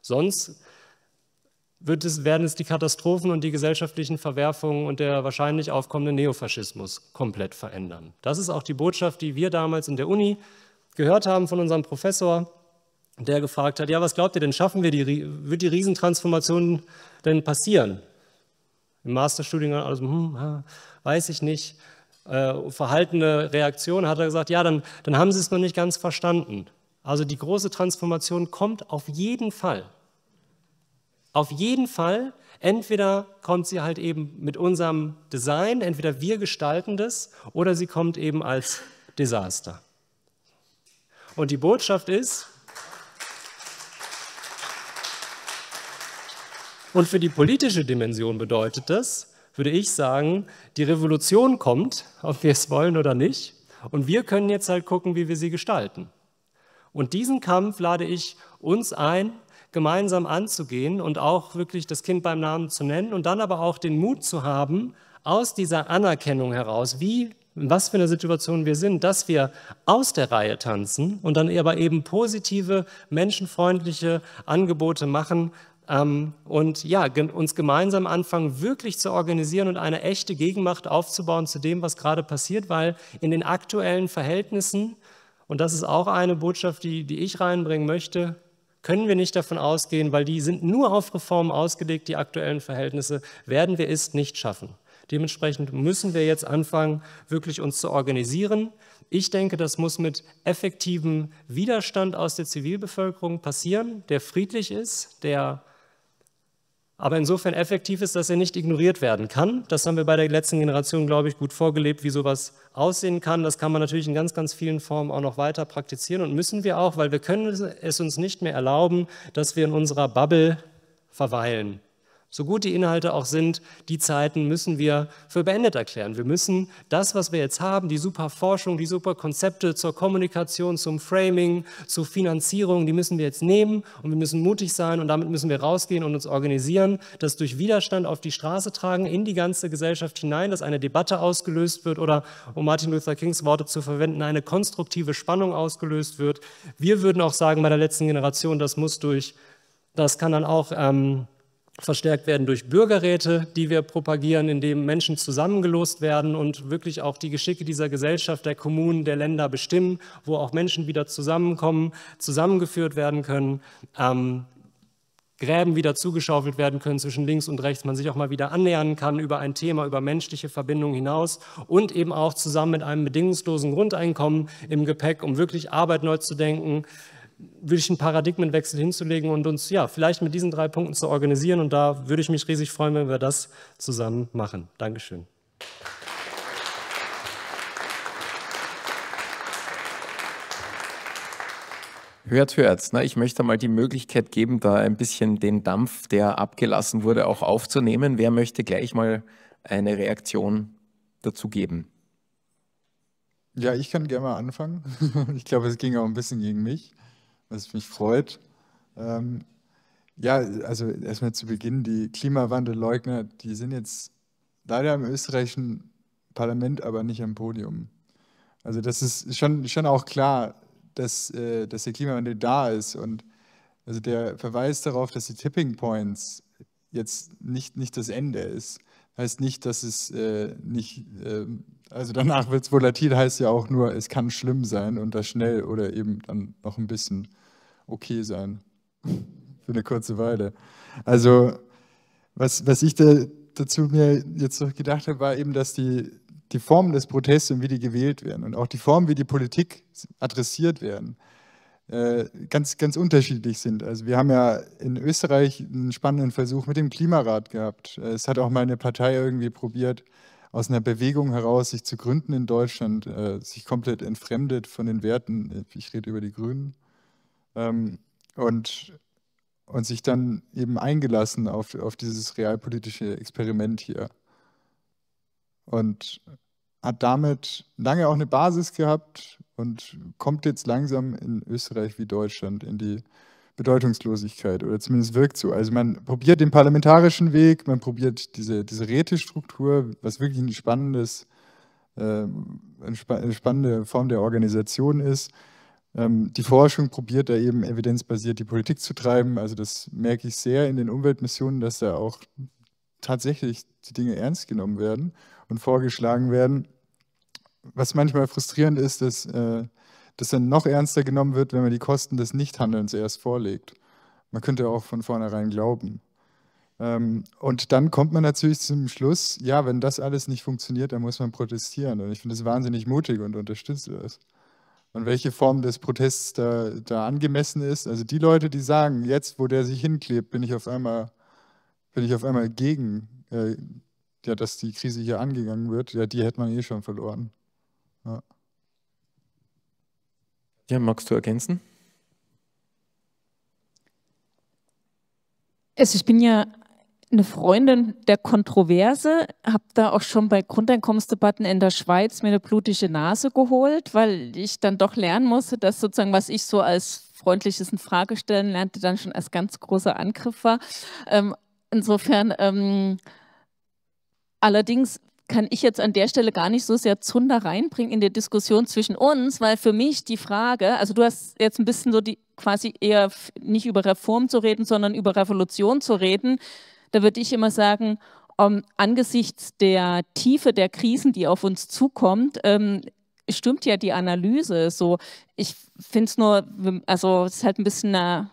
Sonst es, werden es die Katastrophen und die gesellschaftlichen Verwerfungen und der wahrscheinlich aufkommende Neofaschismus komplett verändern. Das ist auch die Botschaft, die wir damals in der Uni gehört haben von unserem Professor, der gefragt hat, ja, was glaubt ihr denn, schaffen wir die, wird die Riesentransformation denn passieren? Im Masterstudium alles, hm, weiß ich nicht. Äh, verhaltene Reaktion hat er gesagt, ja, dann, dann haben Sie es noch nicht ganz verstanden. Also die große Transformation kommt auf jeden Fall. Auf jeden Fall, entweder kommt sie halt eben mit unserem Design, entweder wir gestalten das, oder sie kommt eben als Desaster. Und die Botschaft ist, Und für die politische Dimension bedeutet das, würde ich sagen, die Revolution kommt, ob wir es wollen oder nicht. Und wir können jetzt halt gucken, wie wir sie gestalten. Und diesen Kampf lade ich uns ein, gemeinsam anzugehen und auch wirklich das Kind beim Namen zu nennen und dann aber auch den Mut zu haben, aus dieser Anerkennung heraus, wie, in was für eine Situation wir sind, dass wir aus der Reihe tanzen und dann aber eben positive, menschenfreundliche Angebote machen, ähm, und ja, uns gemeinsam anfangen, wirklich zu organisieren und eine echte Gegenmacht aufzubauen zu dem, was gerade passiert, weil in den aktuellen Verhältnissen, und das ist auch eine Botschaft, die, die ich reinbringen möchte, können wir nicht davon ausgehen, weil die sind nur auf Reformen ausgelegt, die aktuellen Verhältnisse, werden wir es nicht schaffen. Dementsprechend müssen wir jetzt anfangen, wirklich uns zu organisieren. Ich denke, das muss mit effektivem Widerstand aus der Zivilbevölkerung passieren, der friedlich ist, der aber insofern effektiv ist, dass er nicht ignoriert werden kann. Das haben wir bei der letzten Generation, glaube ich, gut vorgelebt, wie sowas aussehen kann. Das kann man natürlich in ganz, ganz vielen Formen auch noch weiter praktizieren und müssen wir auch, weil wir können es uns nicht mehr erlauben, dass wir in unserer Bubble verweilen. So gut die Inhalte auch sind, die Zeiten müssen wir für beendet erklären. Wir müssen das, was wir jetzt haben, die super Forschung, die super Konzepte zur Kommunikation, zum Framing, zur Finanzierung, die müssen wir jetzt nehmen und wir müssen mutig sein und damit müssen wir rausgehen und uns organisieren, das durch Widerstand auf die Straße tragen, in die ganze Gesellschaft hinein, dass eine Debatte ausgelöst wird oder, um Martin Luther Kings Worte zu verwenden, eine konstruktive Spannung ausgelöst wird. Wir würden auch sagen bei der letzten Generation, das muss durch, das kann dann auch... Ähm, verstärkt werden durch Bürgerräte, die wir propagieren, indem Menschen zusammengelost werden und wirklich auch die Geschicke dieser Gesellschaft, der Kommunen, der Länder bestimmen, wo auch Menschen wieder zusammenkommen, zusammengeführt werden können, ähm, Gräben wieder zugeschaufelt werden können zwischen links und rechts, man sich auch mal wieder annähern kann über ein Thema, über menschliche Verbindungen hinaus und eben auch zusammen mit einem bedingungslosen Grundeinkommen im Gepäck, um wirklich Arbeit neu zu denken, würde ich einen Paradigmenwechsel hinzulegen und uns ja vielleicht mit diesen drei Punkten zu organisieren. Und da würde ich mich riesig freuen, wenn wir das zusammen machen. Dankeschön. Hört, hört. Ne? Ich möchte mal die Möglichkeit geben, da ein bisschen den Dampf, der abgelassen wurde, auch aufzunehmen. Wer möchte gleich mal eine Reaktion dazu geben? Ja, ich kann gerne mal anfangen. Ich glaube, es ging auch ein bisschen gegen mich was mich freut. Ähm, ja, also erstmal zu Beginn, die Klimawandelleugner, die sind jetzt leider im österreichischen Parlament, aber nicht am Podium. Also das ist schon, schon auch klar, dass, äh, dass der Klimawandel da ist. Und also der Verweis darauf, dass die Tipping Points jetzt nicht, nicht das Ende ist, heißt nicht, dass es äh, nicht, äh, also danach wird es volatil, heißt ja auch nur, es kann schlimm sein und das schnell oder eben dann noch ein bisschen okay sein. Für eine kurze Weile. Also, was, was ich da dazu mir jetzt noch gedacht habe, war eben, dass die, die Formen des Protests und wie die gewählt werden und auch die Formen, wie die Politik adressiert werden, äh, ganz, ganz unterschiedlich sind. Also wir haben ja in Österreich einen spannenden Versuch mit dem Klimarat gehabt. Es hat auch mal eine Partei irgendwie probiert, aus einer Bewegung heraus sich zu gründen in Deutschland, äh, sich komplett entfremdet von den Werten. Ich rede über die Grünen. Ähm, und, und sich dann eben eingelassen auf, auf dieses realpolitische Experiment hier. Und hat damit lange auch eine Basis gehabt und kommt jetzt langsam in Österreich wie Deutschland in die Bedeutungslosigkeit oder zumindest wirkt so. Also man probiert den parlamentarischen Weg, man probiert diese, diese Rätestruktur, was wirklich ein spannendes, äh, eine spannende Form der Organisation ist, ähm, die Forschung probiert da eben evidenzbasiert die Politik zu treiben. Also das merke ich sehr in den Umweltmissionen, dass da auch tatsächlich die Dinge ernst genommen werden und vorgeschlagen werden. Was manchmal frustrierend ist, dass äh, das dann noch ernster genommen wird, wenn man die Kosten des Nichthandelns erst vorlegt. Man könnte auch von vornherein glauben. Ähm, und dann kommt man natürlich zum Schluss, ja, wenn das alles nicht funktioniert, dann muss man protestieren. Und ich finde es wahnsinnig mutig und unterstütze das und welche Form des Protests da, da angemessen ist. Also die Leute, die sagen, jetzt, wo der sich hinklebt, bin ich auf einmal, bin ich auf einmal gegen, äh, ja, dass die Krise hier angegangen wird, ja, die hätte man eh schon verloren. Ja, ja magst du ergänzen? Also ich bin ja eine Freundin der Kontroverse, habe da auch schon bei Grundeinkommensdebatten in der Schweiz mir eine blutige Nase geholt, weil ich dann doch lernen musste, dass sozusagen, was ich so als freundliches in Frage stellen lernte, dann schon als ganz großer Angriff war. Ähm, insofern, ähm, allerdings kann ich jetzt an der Stelle gar nicht so sehr Zunder reinbringen in die Diskussion zwischen uns, weil für mich die Frage, also du hast jetzt ein bisschen so die quasi eher nicht über Reform zu reden, sondern über Revolution zu reden, da würde ich immer sagen, um, ähm, angesichts der Tiefe der Krisen, die auf uns zukommt, ähm, stimmt ja die Analyse. So, ich finde es nur, also es ist halt ein bisschen eine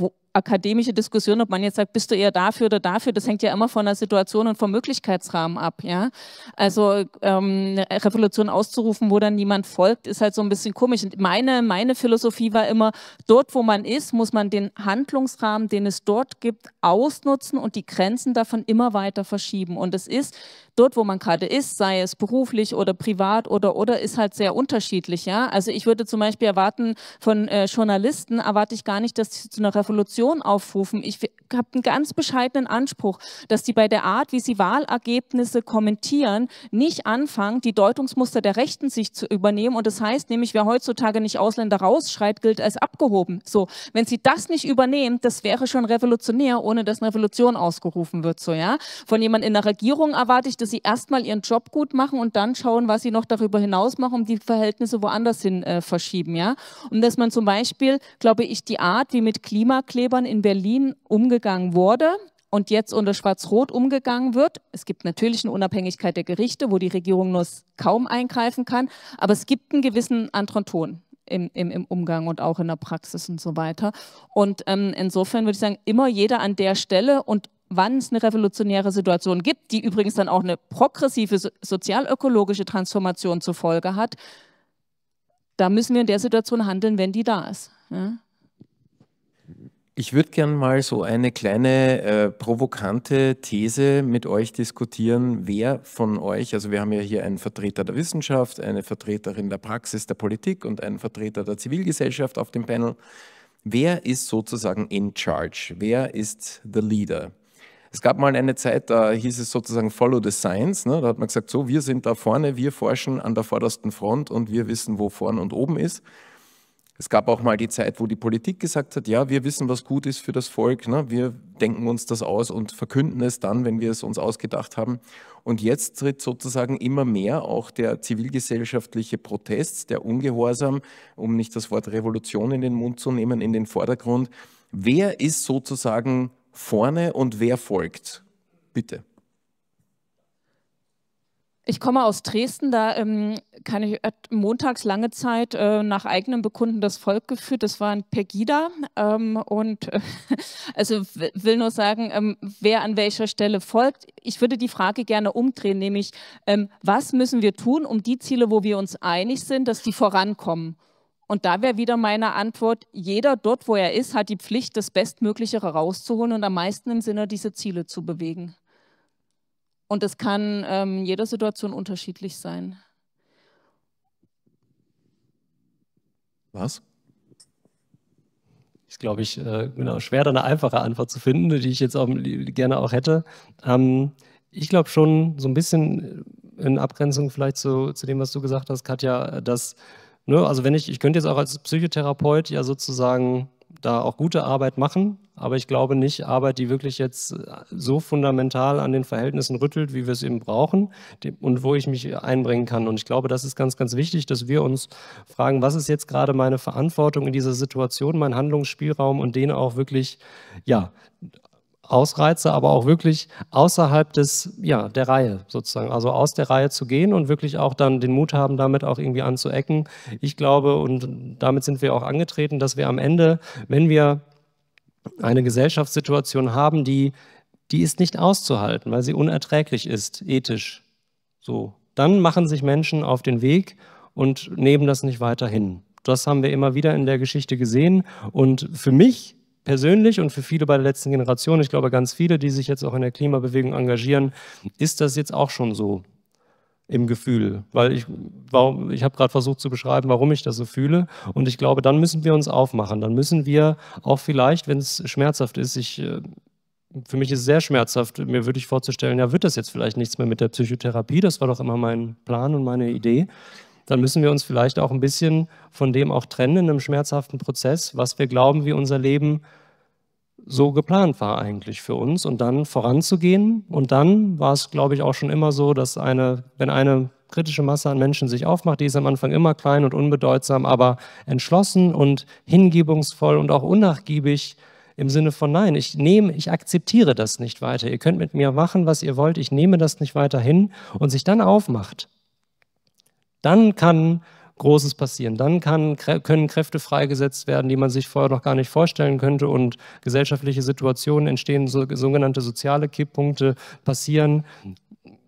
äh, akademische Diskussion, ob man jetzt sagt, bist du eher dafür oder dafür, das hängt ja immer von der Situation und vom Möglichkeitsrahmen ab. Ja? Also ähm, eine Revolution auszurufen, wo dann niemand folgt, ist halt so ein bisschen komisch. Und meine, meine Philosophie war immer, dort wo man ist, muss man den Handlungsrahmen, den es dort gibt, ausnutzen und die Grenzen davon immer weiter verschieben. Und es ist dort, wo man gerade ist, sei es beruflich oder privat oder oder, ist halt sehr unterschiedlich. Ja? Also ich würde zum Beispiel erwarten, von äh, Journalisten erwarte ich gar nicht, dass sie zu einer Revolution Diskussion aufrufen. Ich, habe einen ganz bescheidenen Anspruch, dass die bei der Art, wie sie Wahlergebnisse kommentieren, nicht anfangen, die Deutungsmuster der Rechten sich zu übernehmen. Und das heißt nämlich, wer heutzutage nicht Ausländer rausschreit, gilt als abgehoben. So, wenn sie das nicht übernehmen, das wäre schon revolutionär, ohne dass eine Revolution ausgerufen wird. So, ja? Von jemandem in der Regierung erwarte ich, dass sie erstmal ihren Job gut machen und dann schauen, was sie noch darüber hinaus machen, um die Verhältnisse woanders hin äh, verschieben. Ja? Und dass man zum Beispiel, glaube ich, die Art, wie mit Klimaklebern in Berlin umgeht, umgegangen wurde und jetzt unter Schwarz-Rot umgegangen wird. Es gibt natürlich eine Unabhängigkeit der Gerichte, wo die Regierung nur kaum eingreifen kann, aber es gibt einen gewissen anderen Ton. Im, im, im Umgang und auch in der Praxis und so weiter. Und ähm, insofern würde ich sagen, immer jeder an der Stelle und wann es eine revolutionäre Situation gibt, die übrigens dann auch eine progressive sozialökologische Transformation zur Folge hat, da müssen wir in der Situation handeln, wenn die da ist. Ja? Ich würde gerne mal so eine kleine äh, provokante These mit euch diskutieren. Wer von euch, also wir haben ja hier einen Vertreter der Wissenschaft, eine Vertreterin der Praxis der Politik und einen Vertreter der Zivilgesellschaft auf dem Panel. Wer ist sozusagen in charge? Wer ist the leader? Es gab mal eine Zeit, da hieß es sozusagen Follow the Science. Ne? Da hat man gesagt, so, wir sind da vorne, wir forschen an der vordersten Front und wir wissen, wo vorn und oben ist. Es gab auch mal die Zeit, wo die Politik gesagt hat, ja, wir wissen, was gut ist für das Volk, ne? wir denken uns das aus und verkünden es dann, wenn wir es uns ausgedacht haben. Und jetzt tritt sozusagen immer mehr auch der zivilgesellschaftliche Protest, der Ungehorsam, um nicht das Wort Revolution in den Mund zu nehmen, in den Vordergrund. Wer ist sozusagen vorne und wer folgt? Bitte. Ich komme aus Dresden, da ähm, kann ich montags lange Zeit äh, nach eigenem Bekunden das Volk geführt. Das war ein Pegida. Ähm, und äh, also will nur sagen, ähm, wer an welcher Stelle folgt. Ich würde die Frage gerne umdrehen, nämlich ähm, was müssen wir tun, um die Ziele, wo wir uns einig sind, dass die vorankommen? Und da wäre wieder meine Antwort, jeder dort, wo er ist, hat die Pflicht, das Bestmögliche rauszuholen und am meisten im Sinne diese Ziele zu bewegen. Und es kann ähm, jeder Situation unterschiedlich sein. Was? Ist, glaube ich, äh, genau, schwer, da eine einfache Antwort zu finden, die ich jetzt auch gerne auch hätte. Ähm, ich glaube schon so ein bisschen äh, in Abgrenzung vielleicht zu, zu dem, was du gesagt hast, Katja, dass, ne, also wenn ich, ich könnte jetzt auch als Psychotherapeut ja sozusagen da auch gute Arbeit machen, aber ich glaube nicht Arbeit, die wirklich jetzt so fundamental an den Verhältnissen rüttelt, wie wir es eben brauchen und wo ich mich einbringen kann. Und ich glaube, das ist ganz, ganz wichtig, dass wir uns fragen, was ist jetzt gerade meine Verantwortung in dieser Situation, mein Handlungsspielraum und den auch wirklich, ja, Ausreize, aber auch wirklich außerhalb des, ja, der Reihe sozusagen, also aus der Reihe zu gehen und wirklich auch dann den Mut haben, damit auch irgendwie anzuecken. Ich glaube, und damit sind wir auch angetreten, dass wir am Ende, wenn wir eine Gesellschaftssituation haben, die, die ist nicht auszuhalten, weil sie unerträglich ist, ethisch. So. Dann machen sich Menschen auf den Weg und nehmen das nicht weiter hin. Das haben wir immer wieder in der Geschichte gesehen. Und für mich persönlich und für viele bei der letzten Generation, ich glaube ganz viele, die sich jetzt auch in der Klimabewegung engagieren, ist das jetzt auch schon so im Gefühl, weil ich, ich habe gerade versucht zu beschreiben, warum ich das so fühle. Und ich glaube, dann müssen wir uns aufmachen. Dann müssen wir auch vielleicht, wenn es schmerzhaft ist, ich, äh, für mich ist es sehr schmerzhaft, mir würde ich vorzustellen, ja, wird das jetzt vielleicht nichts mehr mit der Psychotherapie? Das war doch immer mein Plan und meine Idee dann müssen wir uns vielleicht auch ein bisschen von dem auch trennen in einem schmerzhaften Prozess, was wir glauben, wie unser Leben so geplant war eigentlich für uns und dann voranzugehen. Und dann war es, glaube ich, auch schon immer so, dass eine, wenn eine kritische Masse an Menschen sich aufmacht, die ist am Anfang immer klein und unbedeutsam, aber entschlossen und hingebungsvoll und auch unnachgiebig im Sinne von nein, ich nehme, ich akzeptiere das nicht weiter. Ihr könnt mit mir machen, was ihr wollt, ich nehme das nicht weiter hin und sich dann aufmacht dann kann Großes passieren. Dann kann, können Kräfte freigesetzt werden, die man sich vorher noch gar nicht vorstellen könnte und gesellschaftliche Situationen entstehen, so, sogenannte soziale Kipppunkte passieren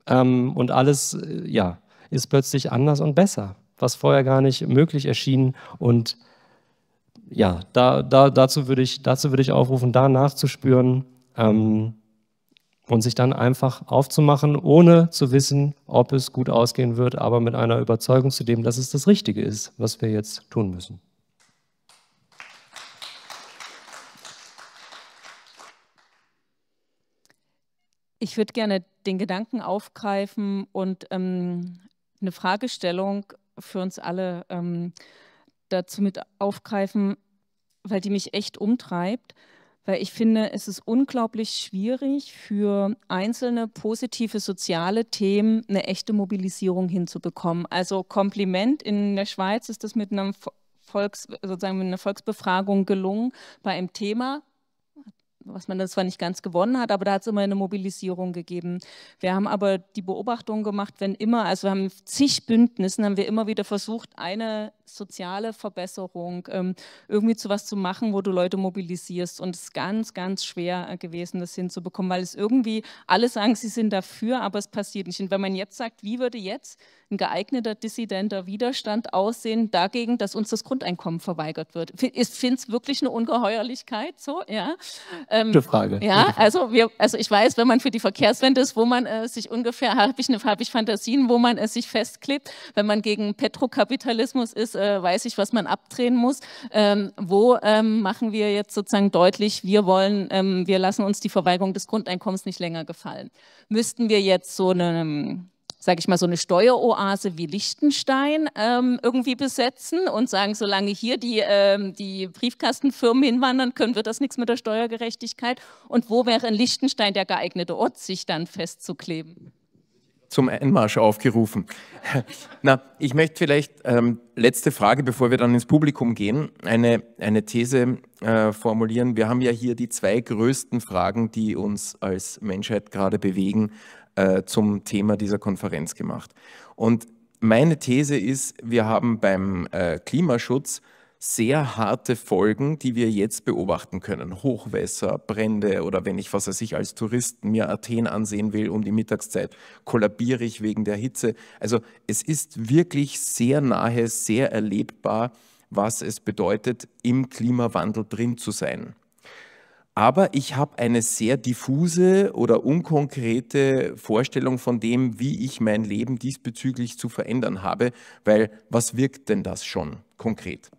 ähm, und alles äh, ja, ist plötzlich anders und besser, was vorher gar nicht möglich erschien und ja, da, da, dazu, würde ich, dazu würde ich aufrufen, da nachzuspüren, ähm, und sich dann einfach aufzumachen, ohne zu wissen, ob es gut ausgehen wird, aber mit einer Überzeugung zu dem, dass es das Richtige ist, was wir jetzt tun müssen. Ich würde gerne den Gedanken aufgreifen und ähm, eine Fragestellung für uns alle ähm, dazu mit aufgreifen, weil die mich echt umtreibt weil ich finde, es ist unglaublich schwierig für einzelne positive soziale Themen eine echte Mobilisierung hinzubekommen. Also Kompliment, in der Schweiz ist das mit einem Volks, sozusagen mit einer Volksbefragung gelungen bei einem Thema was man dann zwar nicht ganz gewonnen hat, aber da hat es immer eine Mobilisierung gegeben. Wir haben aber die Beobachtung gemacht, wenn immer, also wir haben zig Bündnissen, haben wir immer wieder versucht, eine soziale Verbesserung ähm, irgendwie zu was zu machen, wo du Leute mobilisierst. Und es ist ganz, ganz schwer äh, gewesen, das hinzubekommen, weil es irgendwie, alle sagen, sie sind dafür, aber es passiert nicht. Und wenn man jetzt sagt, wie würde jetzt ein geeigneter dissidenter Widerstand aussehen dagegen, dass uns das Grundeinkommen verweigert wird. Ist finde wirklich eine Ungeheuerlichkeit, so, ja. Ähm, Gute Frage. Ja, also, wir, also ich weiß, wenn man für die Verkehrswende ist, wo man äh, sich ungefähr, habe ich, ne, hab ich Fantasien, wo man es äh, sich festklebt. Wenn man gegen Petrokapitalismus ist, äh, weiß ich, was man abdrehen muss. Ähm, wo ähm, machen wir jetzt sozusagen deutlich, wir wollen, ähm, wir lassen uns die Verweigerung des Grundeinkommens nicht länger gefallen. Müssten wir jetzt so eine sage ich mal, so eine Steueroase wie Liechtenstein ähm, irgendwie besetzen und sagen, solange hier die, ähm, die Briefkastenfirmen hinwandern können, wird das nichts mit der Steuergerechtigkeit. Und wo wäre in Liechtenstein der geeignete Ort, sich dann festzukleben? Zum Einmarsch aufgerufen. Na, ich möchte vielleicht, ähm, letzte Frage, bevor wir dann ins Publikum gehen, eine, eine These äh, formulieren. Wir haben ja hier die zwei größten Fragen, die uns als Menschheit gerade bewegen äh, zum Thema dieser Konferenz gemacht. Und meine These ist, wir haben beim äh, Klimaschutz sehr harte Folgen, die wir jetzt beobachten können. Hochwässer, Brände oder wenn ich, was weiß ich, als Tourist mir Athen ansehen will um die Mittagszeit, kollabiere ich wegen der Hitze. Also es ist wirklich sehr nahe, sehr erlebbar, was es bedeutet, im Klimawandel drin zu sein aber ich habe eine sehr diffuse oder unkonkrete Vorstellung von dem, wie ich mein Leben diesbezüglich zu verändern habe, weil was wirkt denn das schon konkret?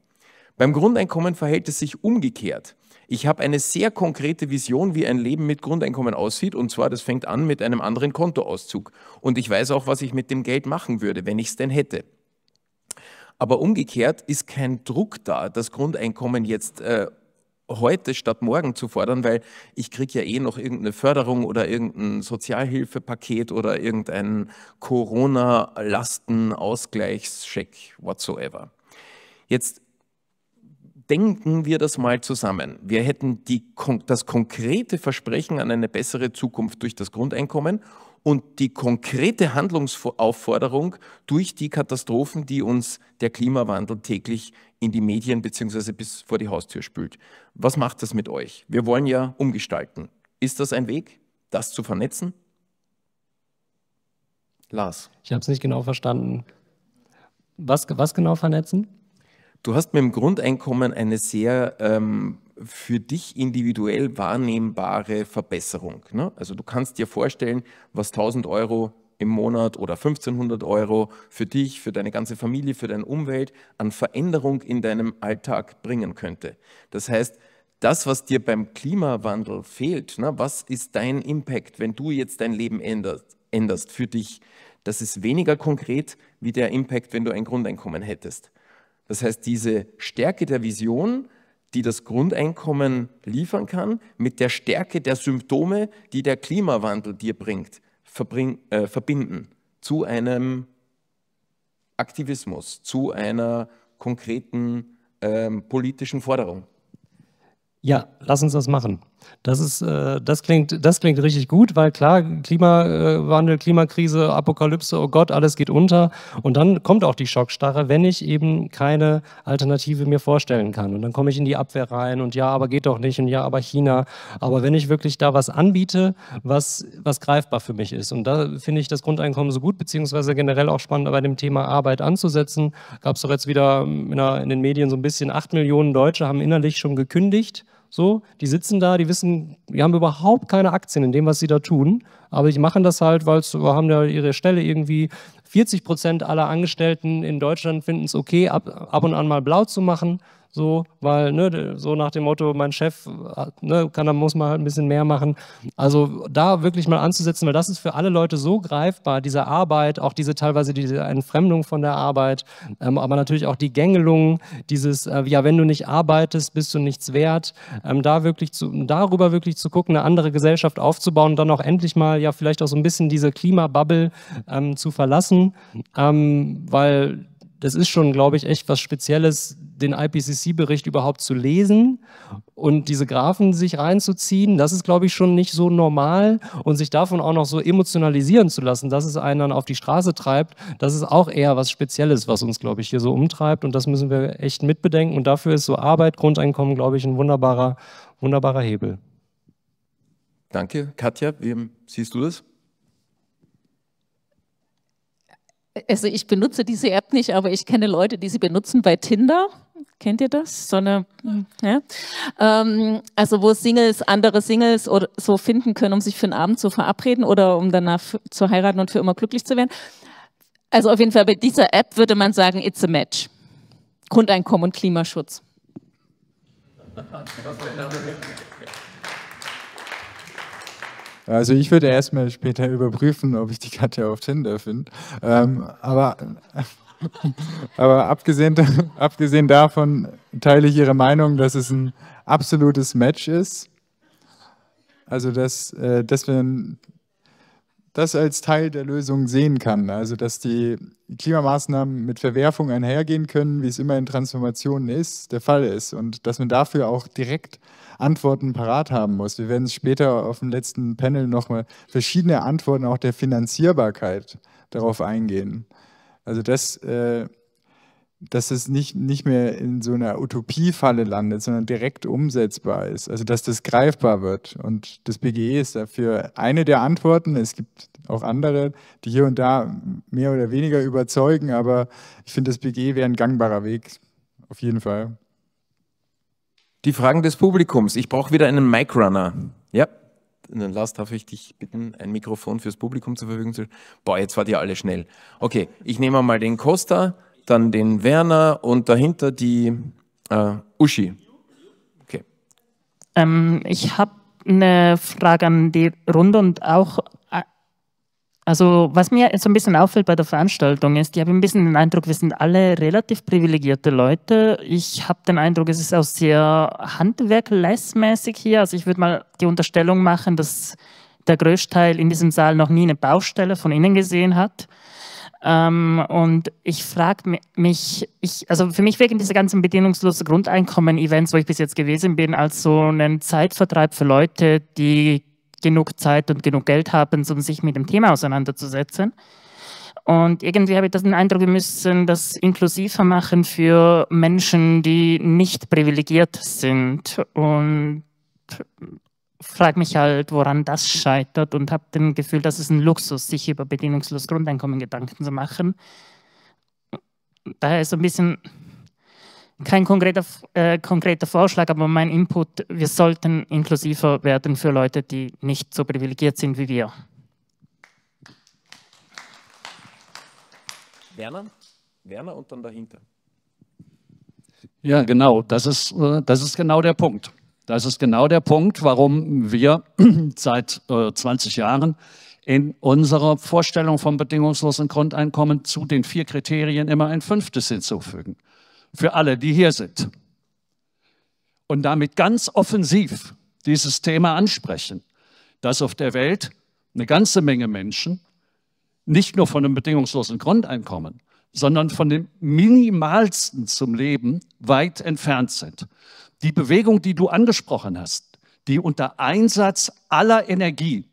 Beim Grundeinkommen verhält es sich umgekehrt. Ich habe eine sehr konkrete Vision, wie ein Leben mit Grundeinkommen aussieht. Und zwar, das fängt an mit einem anderen Kontoauszug. Und ich weiß auch, was ich mit dem Geld machen würde, wenn ich es denn hätte. Aber umgekehrt ist kein Druck da, das Grundeinkommen jetzt äh, heute statt morgen zu fordern, weil ich kriege ja eh noch irgendeine Förderung oder irgendein Sozialhilfepaket oder irgendeinen Corona-Lastenausgleichscheck whatsoever. Jetzt denken wir das mal zusammen. Wir hätten die, das konkrete Versprechen an eine bessere Zukunft durch das Grundeinkommen und die konkrete Handlungsaufforderung durch die Katastrophen, die uns der Klimawandel täglich in die Medien bzw. bis vor die Haustür spült. Was macht das mit euch? Wir wollen ja umgestalten. Ist das ein Weg, das zu vernetzen? Lars. Ich habe es nicht genau verstanden. Was, was genau vernetzen? Du hast mit dem Grundeinkommen eine sehr ähm, für dich individuell wahrnehmbare Verbesserung. Ne? Also du kannst dir vorstellen, was 1000 Euro im Monat oder 1500 Euro für dich, für deine ganze Familie, für deine Umwelt an Veränderung in deinem Alltag bringen könnte. Das heißt, das, was dir beim Klimawandel fehlt, ne, was ist dein Impact, wenn du jetzt dein Leben änderst, änderst für dich, das ist weniger konkret wie der Impact, wenn du ein Grundeinkommen hättest. Das heißt, diese Stärke der Vision, die das Grundeinkommen liefern kann, mit der Stärke der Symptome, die der Klimawandel dir bringt, äh, verbinden zu einem Aktivismus, zu einer konkreten ähm, politischen Forderung. Ja, lass uns das machen. Das ist, äh, das klingt, das klingt richtig gut, weil klar, Klimawandel, äh, Klimakrise, Apokalypse, oh Gott, alles geht unter. Und dann kommt auch die Schockstarre, wenn ich eben keine Alternative mir vorstellen kann. Und dann komme ich in die Abwehr rein und ja, aber geht doch nicht und ja, aber China. Aber wenn ich wirklich da was anbiete, was, was greifbar für mich ist. Und da finde ich das Grundeinkommen so gut, beziehungsweise generell auch spannend, bei dem Thema Arbeit anzusetzen. Gab es doch jetzt wieder ähm, in den Medien so ein bisschen, acht Millionen Deutsche haben innerlich schon gekündigt so, die sitzen da, die wissen, die haben überhaupt keine Aktien in dem, was sie da tun, aber die machen das halt, weil sie haben ja ihre Stelle irgendwie 40 Prozent aller Angestellten in Deutschland finden es okay, ab, ab und an mal blau zu machen. So, weil, ne, so nach dem Motto, mein Chef, äh, ne, kann, da muss man halt ein bisschen mehr machen. Also da wirklich mal anzusetzen, weil das ist für alle Leute so greifbar, diese Arbeit, auch diese teilweise diese Entfremdung von der Arbeit, ähm, aber natürlich auch die Gängelung, dieses, äh, ja, wenn du nicht arbeitest, bist du nichts wert, ähm, da wirklich zu, darüber wirklich zu gucken, eine andere Gesellschaft aufzubauen dann auch endlich mal ja vielleicht auch so ein bisschen diese Klimabubble ähm, zu verlassen ähm, weil das ist schon, glaube ich, echt was Spezielles, den IPCC-Bericht überhaupt zu lesen und diese Graphen sich reinzuziehen. Das ist, glaube ich, schon nicht so normal und sich davon auch noch so emotionalisieren zu lassen, dass es einen dann auf die Straße treibt, das ist auch eher was Spezielles, was uns, glaube ich, hier so umtreibt und das müssen wir echt mitbedenken und dafür ist so Arbeit, Grundeinkommen, glaube ich, ein wunderbarer, wunderbarer Hebel. Danke. Katja, wie siehst du das? also ich benutze diese App nicht, aber ich kenne Leute, die sie benutzen bei Tinder. Kennt ihr das? So eine, ja. Ähm, also wo Singles andere Singles oder so finden können, um sich für einen Abend zu verabreden oder um danach zu heiraten und für immer glücklich zu werden. Also auf jeden Fall bei dieser App würde man sagen, it's a match. Grundeinkommen und Klimaschutz. Also ich würde erstmal später überprüfen, ob ich die Katja auf Tinder finde. Ähm, aber aber abgesehen, abgesehen davon teile ich Ihre Meinung, dass es ein absolutes Match ist. Also dass, äh, dass man das als Teil der Lösung sehen kann. Also dass die Klimamaßnahmen mit Verwerfung einhergehen können, wie es immer in Transformationen ist, der Fall ist. Und dass man dafür auch direkt Antworten parat haben muss. Wir werden später auf dem letzten Panel nochmal verschiedene Antworten auch der Finanzierbarkeit darauf eingehen. Also das, äh, dass es nicht, nicht mehr in so einer Utopiefalle landet, sondern direkt umsetzbar ist. Also dass das greifbar wird. Und das BGE ist dafür eine der Antworten. Es gibt auch andere, die hier und da mehr oder weniger überzeugen, aber ich finde, das BGE wäre ein gangbarer Weg, auf jeden Fall. Die Fragen des Publikums. Ich brauche wieder einen Mic-Runner. Ja, dann Lars, darf ich dich bitten, ein Mikrofon fürs Publikum zur Verfügung zu stellen? Boah, jetzt wart ihr alle schnell. Okay, ich nehme mal den Costa, dann den Werner und dahinter die äh, Uschi. Okay. Ähm, ich habe eine Frage an die Runde und auch also, was mir so ein bisschen auffällt bei der Veranstaltung ist, ich habe ein bisschen den Eindruck, wir sind alle relativ privilegierte Leute. Ich habe den Eindruck, es ist auch sehr handwerklessmäßig hier. Also, ich würde mal die Unterstellung machen, dass der größte Teil in diesem Saal noch nie eine Baustelle von innen gesehen hat. Ähm, und ich frage mich, ich, also für mich wegen dieser ganzen bedingungslose Grundeinkommen-Events, wo ich bis jetzt gewesen bin, als so einen Zeitvertreib für Leute, die genug Zeit und genug Geld haben, um sich mit dem Thema auseinanderzusetzen. Und irgendwie habe ich den Eindruck, wir müssen das inklusiver machen für Menschen, die nicht privilegiert sind. Und frage mich halt, woran das scheitert und habe den Gefühl, dass es ein Luxus, sich über bedingungsloses Grundeinkommen Gedanken zu machen. Daher ist so ein bisschen kein konkreter, äh, konkreter Vorschlag, aber mein Input, wir sollten inklusiver werden für Leute, die nicht so privilegiert sind wie wir. Werner, Werner und dann dahinter. Ja, genau, das ist, äh, das ist genau der Punkt. Das ist genau der Punkt, warum wir seit 20 äh, Jahren in unserer Vorstellung vom bedingungslosen Grundeinkommen zu den vier Kriterien immer ein fünftes hinzufügen für alle, die hier sind. Und damit ganz offensiv dieses Thema ansprechen, dass auf der Welt eine ganze Menge Menschen nicht nur von einem bedingungslosen Grundeinkommen, sondern von dem minimalsten zum Leben weit entfernt sind. Die Bewegung, die du angesprochen hast, die unter Einsatz aller Energie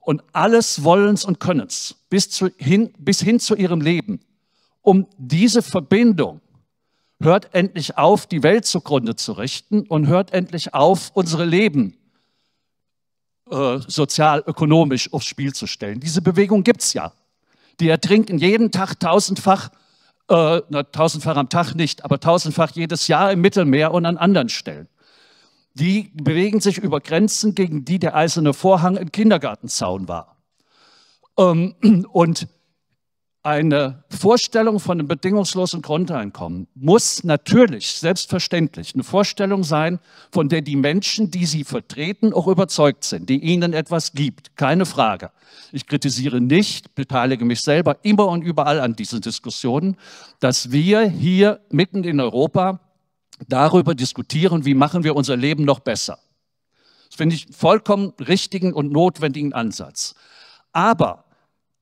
und alles Wollens und Könnens bis, zu, hin, bis hin zu ihrem Leben, um diese Verbindung Hört endlich auf, die Welt zugrunde zu richten und hört endlich auf, unsere Leben äh, sozial, ökonomisch aufs Spiel zu stellen. Diese Bewegung gibt es ja. Die ertrinken jeden Tag tausendfach, äh, na, tausendfach am Tag nicht, aber tausendfach jedes Jahr im Mittelmeer und an anderen Stellen. Die bewegen sich über Grenzen, gegen die der eiserne Vorhang im Kindergartenzaun war. Ähm, und eine Vorstellung von einem bedingungslosen Grundeinkommen muss natürlich, selbstverständlich, eine Vorstellung sein, von der die Menschen, die sie vertreten, auch überzeugt sind, die ihnen etwas gibt. Keine Frage. Ich kritisiere nicht, beteilige mich selber immer und überall an diesen Diskussionen, dass wir hier mitten in Europa darüber diskutieren, wie machen wir unser Leben noch besser. Das finde ich vollkommen richtigen und notwendigen Ansatz. Aber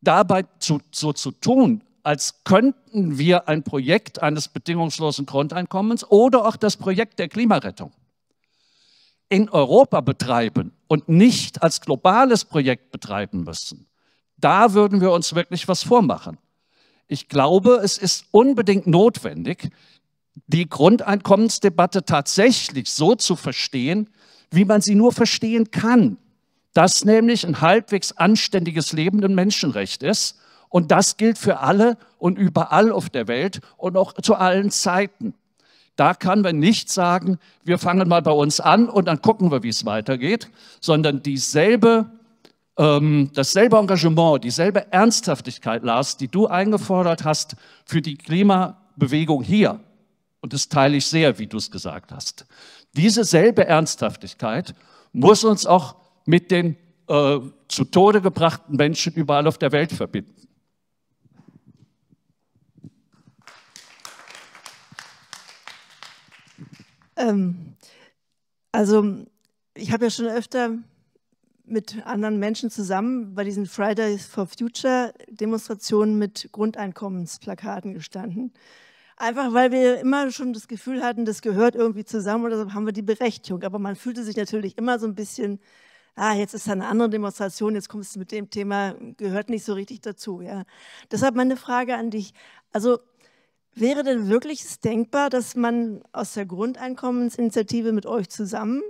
dabei zu, so zu tun, als könnten wir ein Projekt eines bedingungslosen Grundeinkommens oder auch das Projekt der Klimarettung in Europa betreiben und nicht als globales Projekt betreiben müssen, da würden wir uns wirklich was vormachen. Ich glaube, es ist unbedingt notwendig, die Grundeinkommensdebatte tatsächlich so zu verstehen, wie man sie nur verstehen kann, dass nämlich ein halbwegs anständiges Leben ein Menschenrecht ist. Und das gilt für alle und überall auf der Welt und auch zu allen Zeiten. Da kann man nicht sagen, wir fangen mal bei uns an und dann gucken wir, wie es weitergeht, sondern dieselbe, ähm, dasselbe Engagement, dieselbe Ernsthaftigkeit, Lars, die du eingefordert hast für die Klimabewegung hier. Und das teile ich sehr, wie du es gesagt hast. Diese selbe Ernsthaftigkeit muss uns auch mit den äh, zu Tode gebrachten Menschen überall auf der Welt verbinden. Ähm, also ich habe ja schon öfter mit anderen Menschen zusammen bei diesen Fridays for Future Demonstrationen mit Grundeinkommensplakaten gestanden. Einfach weil wir immer schon das Gefühl hatten, das gehört irgendwie zusammen oder so haben wir die Berechtigung. Aber man fühlte sich natürlich immer so ein bisschen ah, jetzt ist da eine andere Demonstration, jetzt kommst du mit dem Thema, gehört nicht so richtig dazu. Ja. Deshalb meine Frage an dich. Also wäre denn wirklich denkbar, dass man aus der Grundeinkommensinitiative mit euch zusammen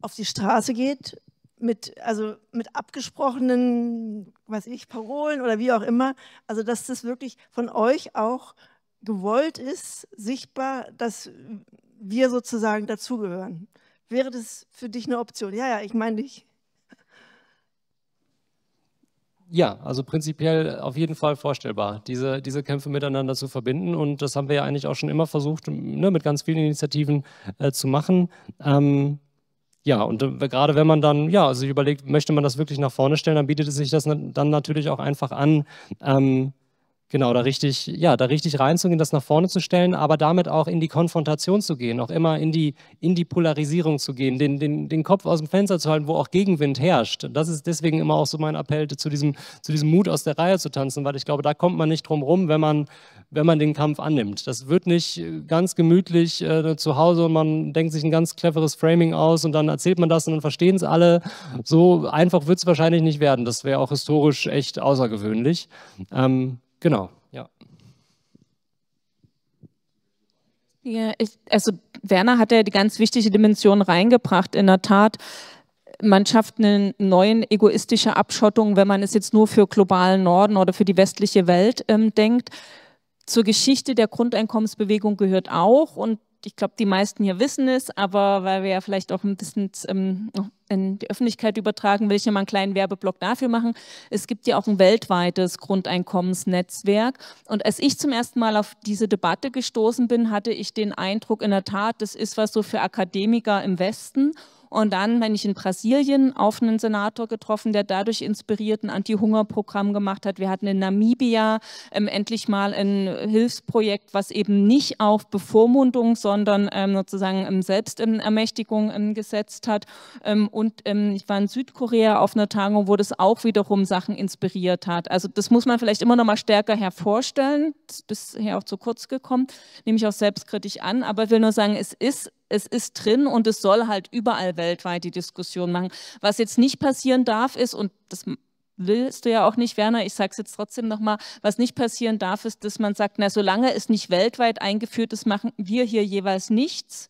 auf die Straße geht mit, also mit abgesprochenen, weiß ich, Parolen oder wie auch immer. Also, dass das wirklich von euch auch gewollt ist, sichtbar, dass wir sozusagen dazugehören. Wäre das für dich eine Option? Ja, ja, ich meine dich. Ja, also prinzipiell auf jeden Fall vorstellbar, diese, diese Kämpfe miteinander zu verbinden. Und das haben wir ja eigentlich auch schon immer versucht, ne, mit ganz vielen Initiativen äh, zu machen. Ähm, ja, und äh, gerade wenn man dann, ja, also überlegt, möchte man das wirklich nach vorne stellen, dann bietet es sich das dann natürlich auch einfach an, ähm, Genau, da richtig, ja, da richtig reinzugehen, das nach vorne zu stellen, aber damit auch in die Konfrontation zu gehen, auch immer in die, in die Polarisierung zu gehen, den, den, den Kopf aus dem Fenster zu halten, wo auch Gegenwind herrscht. Das ist deswegen immer auch so mein Appell, zu diesem, zu diesem Mut aus der Reihe zu tanzen, weil ich glaube, da kommt man nicht drum rum, wenn man, wenn man den Kampf annimmt. Das wird nicht äh, ganz gemütlich äh, zu Hause und man denkt sich ein ganz cleveres Framing aus und dann erzählt man das und dann verstehen es alle. So einfach wird es wahrscheinlich nicht werden. Das wäre auch historisch echt außergewöhnlich. Ähm, Genau, ja. Ja, ich, also Werner hat ja die ganz wichtige Dimension reingebracht. In der Tat, man schafft eine neue egoistische Abschottung, wenn man es jetzt nur für globalen Norden oder für die westliche Welt ähm, denkt. Zur Geschichte der Grundeinkommensbewegung gehört auch, und ich glaube, die meisten hier wissen es, aber weil wir ja vielleicht auch ein bisschen ähm, in die Öffentlichkeit übertragen, will ich ja mal einen kleinen Werbeblock dafür machen. Es gibt ja auch ein weltweites Grundeinkommensnetzwerk. Und als ich zum ersten Mal auf diese Debatte gestoßen bin, hatte ich den Eindruck, in der Tat, das ist was so für Akademiker im Westen. Und dann bin ich in Brasilien auf einen Senator getroffen, der dadurch inspiriert ein Anti-Hunger-Programm gemacht hat. Wir hatten in Namibia ähm, endlich mal ein Hilfsprojekt, was eben nicht auf Bevormundung, sondern ähm, sozusagen ähm, Selbstermächtigung ähm, gesetzt hat. Ähm, und ähm, ich war in Südkorea auf einer Tagung, wo das auch wiederum Sachen inspiriert hat. Also das muss man vielleicht immer noch mal stärker hervorstellen. Das ist bisher auch zu kurz gekommen, nehme ich auch selbstkritisch an. Aber ich will nur sagen, es ist es ist drin und es soll halt überall weltweit die Diskussion machen. Was jetzt nicht passieren darf, ist, und das willst du ja auch nicht, Werner, ich sage es jetzt trotzdem nochmal, was nicht passieren darf, ist, dass man sagt, na, solange es nicht weltweit eingeführt ist, machen wir hier jeweils nichts.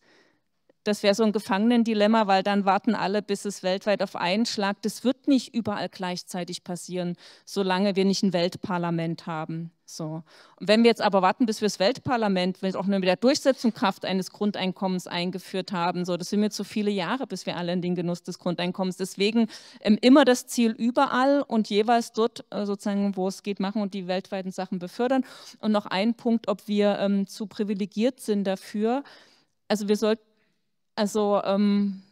Das wäre so ein Gefangenendilemma, weil dann warten alle, bis es weltweit auf einen Schlag. Das wird nicht überall gleichzeitig passieren, solange wir nicht ein Weltparlament haben. So. Und wenn wir jetzt aber warten, bis wir das Weltparlament wenn wir auch nur mit der Durchsetzungskraft eines Grundeinkommens eingeführt haben, so, das sind jetzt so viele Jahre, bis wir alle in den Genuss des Grundeinkommens. Deswegen ähm, immer das Ziel überall und jeweils dort äh, sozusagen, wo es geht, machen und die weltweiten Sachen befördern. Und noch ein Punkt, ob wir ähm, zu privilegiert sind dafür. Also wir sollten also ähm,